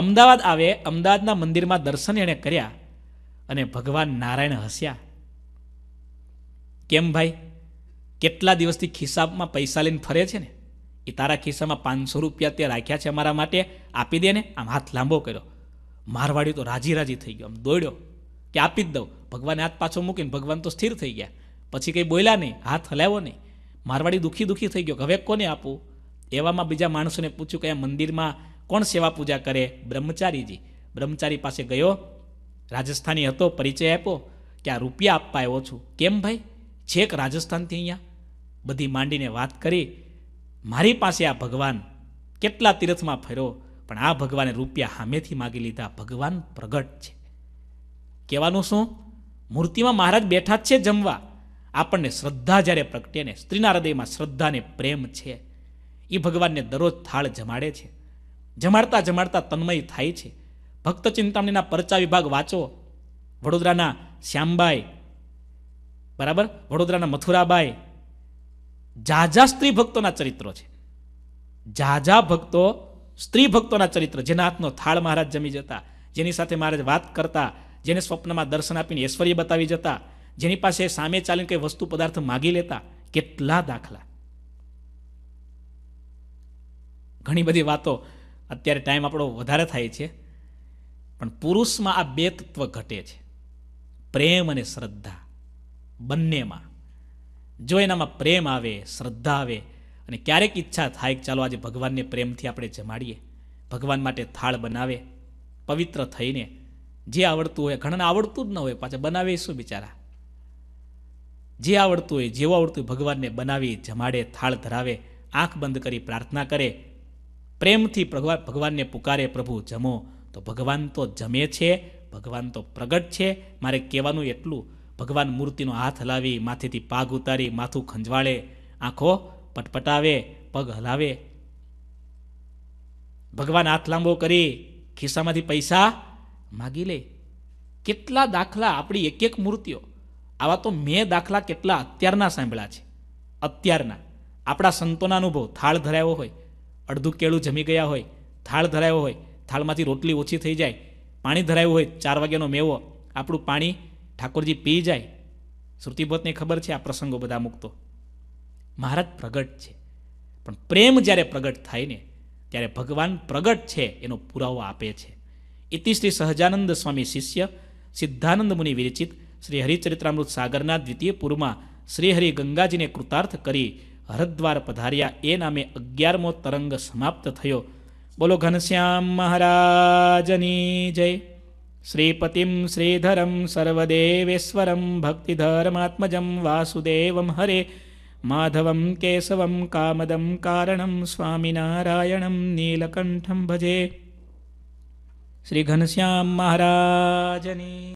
[SPEAKER 1] અમદાવાદ આવે અમદાવાદના મંદિરમાં દર્શન એણે કર્યા અને ભગવાન નારાયણ હસ્યા કેમ ભાઈ કેટલા દિવસથી ખિસ્સામાં પૈસા લઈને ફરે છે ને એ તારા ખિસ્સામાં પાંચસો રૂપિયા તે રાખ્યા છે અમારા માટે આપી દે ને આમ હાથ લાંબો કર્યો મારવાડી તો રાજી રાજી થઈ ગયો આમ દોડ્યો કે આપી જ દઉં ભગવાને હાથ પાછો મૂકીને ભગવાન તો સ્થિર થઈ ગયા પછી કંઈ બોલ્યા નહીં હાથ હલાવ્યો નહીં મારવાડી દુઃખી દુઃખી થઈ ગયો હવે કોને આપું એવામાં બીજા માણસોને પૂછ્યું કે આ મંદિરમાં કોણ સેવા પૂજા કરે બ્રહ્મચારીજી બ્રહ્મચારી પાસે ગયો રાજસ્થાની હતો પરિચય આપ્યો કે આ રૂપિયા આપવા આવ્યો છું કેમ ભાઈ છેક રાજસ્થાનથી અહીંયા બધી માંડીને વાત કરી મારી પાસે આ ભગવાન કેટલા તીર્થમાં ફર્યો પણ આ ભગવાને રૂપિયા હામેથી માગી લીધા ભગવાન પ્રગટ છે કહેવાનું શું મૂર્તિમાં મહારાજ બેઠા જ છે જમવા આપણને શ્રદ્ધા જ્યારે પ્રગટે ને સ્ત્રીના હૃદયમાં શ્રદ્ધા ને પ્રેમ છે એ ભગવાનને દરરોજ થાળ જમાડે છે જમાડતા જમાડતા તન્મય થાય છે ભક્ત ચિંતામણીના પરચા વિભાગ વાંચો વડોદરાના શ્યામબાઈ બરાબર વડોદરાના મથુરાબાઈ જાજા સ્ત્રી ભક્તોના ચરિત્રો છે જાજા ભક્તો સ્ત્રી ભક્તોના ચરિત્ર જેના હાથનો થાળ મહારાજ જમી જતા જેની સાથે મહારાજ વાત કરતા જેને સ્વપ્નમાં દર્શન આપીને ઐશ્વર્ય બતાવી જતા જેની પાસે સામે ચાલીને કંઈ વસ્તુ પદાર્થ માગી લેતા કેટલા દાખલા ઘણી બધી વાતો અત્યારે ટાઈમ આપણો વધારે થાય છે પણ પુરુષમાં આ બે તત્વ ઘટે છે પ્રેમ અને શ્રદ્ધા બંનેમાં જો એનામાં પ્રેમ આવે શ્રદ્ધા આવે અને ક્યારેક ઈચ્છા થાય કે ચાલો આજે ભગવાનને પ્રેમથી આપણે જમાડીએ ભગવાન માટે થાળ બનાવે પવિત્ર થઈને જે આવડતું હોય ઘણાને આવડતું જ ન હોય પાછા બનાવીએ શું બિચારા જે આવડતું હોય જેવું આવડતું હોય ભગવાનને બનાવી જમાડે થાળ ધરાવે આંખ બંધ કરી પ્રાર્થના કરે પ્રેમથી ભગવાનને પુકારે પ્રભુ જમો તો ભગવાન તો જમે છે ભગવાન તો પ્રગટ છે મારે કહેવાનું એટલું ભગવાન મૂર્તિનો હાથ હલાવી માથેથી પાગ ઉતારી માથું ખંજવાળે આંખો પટપટાવે પગ હલાવે ભગવાન હાથ લાંબો કરી ખિસ્સામાંથી પૈસા માગી લે કેટલા દાખલા આપણી એક એક મૂર્તિઓ આવા તો મેં દાખલા કેટલા અત્યારના સાંભળ્યા છે અત્યારના આપણા સંતોના અનુભવ થાળ ધરાવ્યો હોય અડધું કેળું જમી ગયા હોય થાળ ધરાયો હોય થાળમાંથી રોટલી ઓછી થઈ જાય પાણી ધરાયું હોય ચાર વાગ્યાનો મેવો આપણું પાણી ઠાકોરજી પી જાય શ્રુતિભોતને ખબર છે આ પ્રસંગો બધા મૂકતો મહારાજ પ્રગટ છે પણ પ્રેમ જ્યારે પ્રગટ થાય ને ત્યારે ભગવાન પ્રગટ છે એનો પુરાવો આપે છે ઇતિ શ્રી સહજાનંદ સ્વામી શિષ્ય સિદ્ધાનંદ મુનિ વિરચિત શ્રી હરિચરિત્રામૃત સાગરના દ્વિતીય પૂર્વમાં શ્રી હરિ ગંગાજીને કૃતાર્થ કરી હરદ્વાર પધાર્યા એ નામે અગિયારમો તરંગ સમાપ્ત થયો બોલો ઘનશ્યામ મહારાજની જય શ્રીપતિમ શ્રીધરમ સર્વદેવેશ્વરમ ભક્તિધર્માત્મજમ વાસુદેવમ હરે માધવમ કેશવમ કામદમ કારણમ સ્વામિનારાયણમ નીલકંઠમ ભજે શ્રી ઘનશ્યામ મહારાજની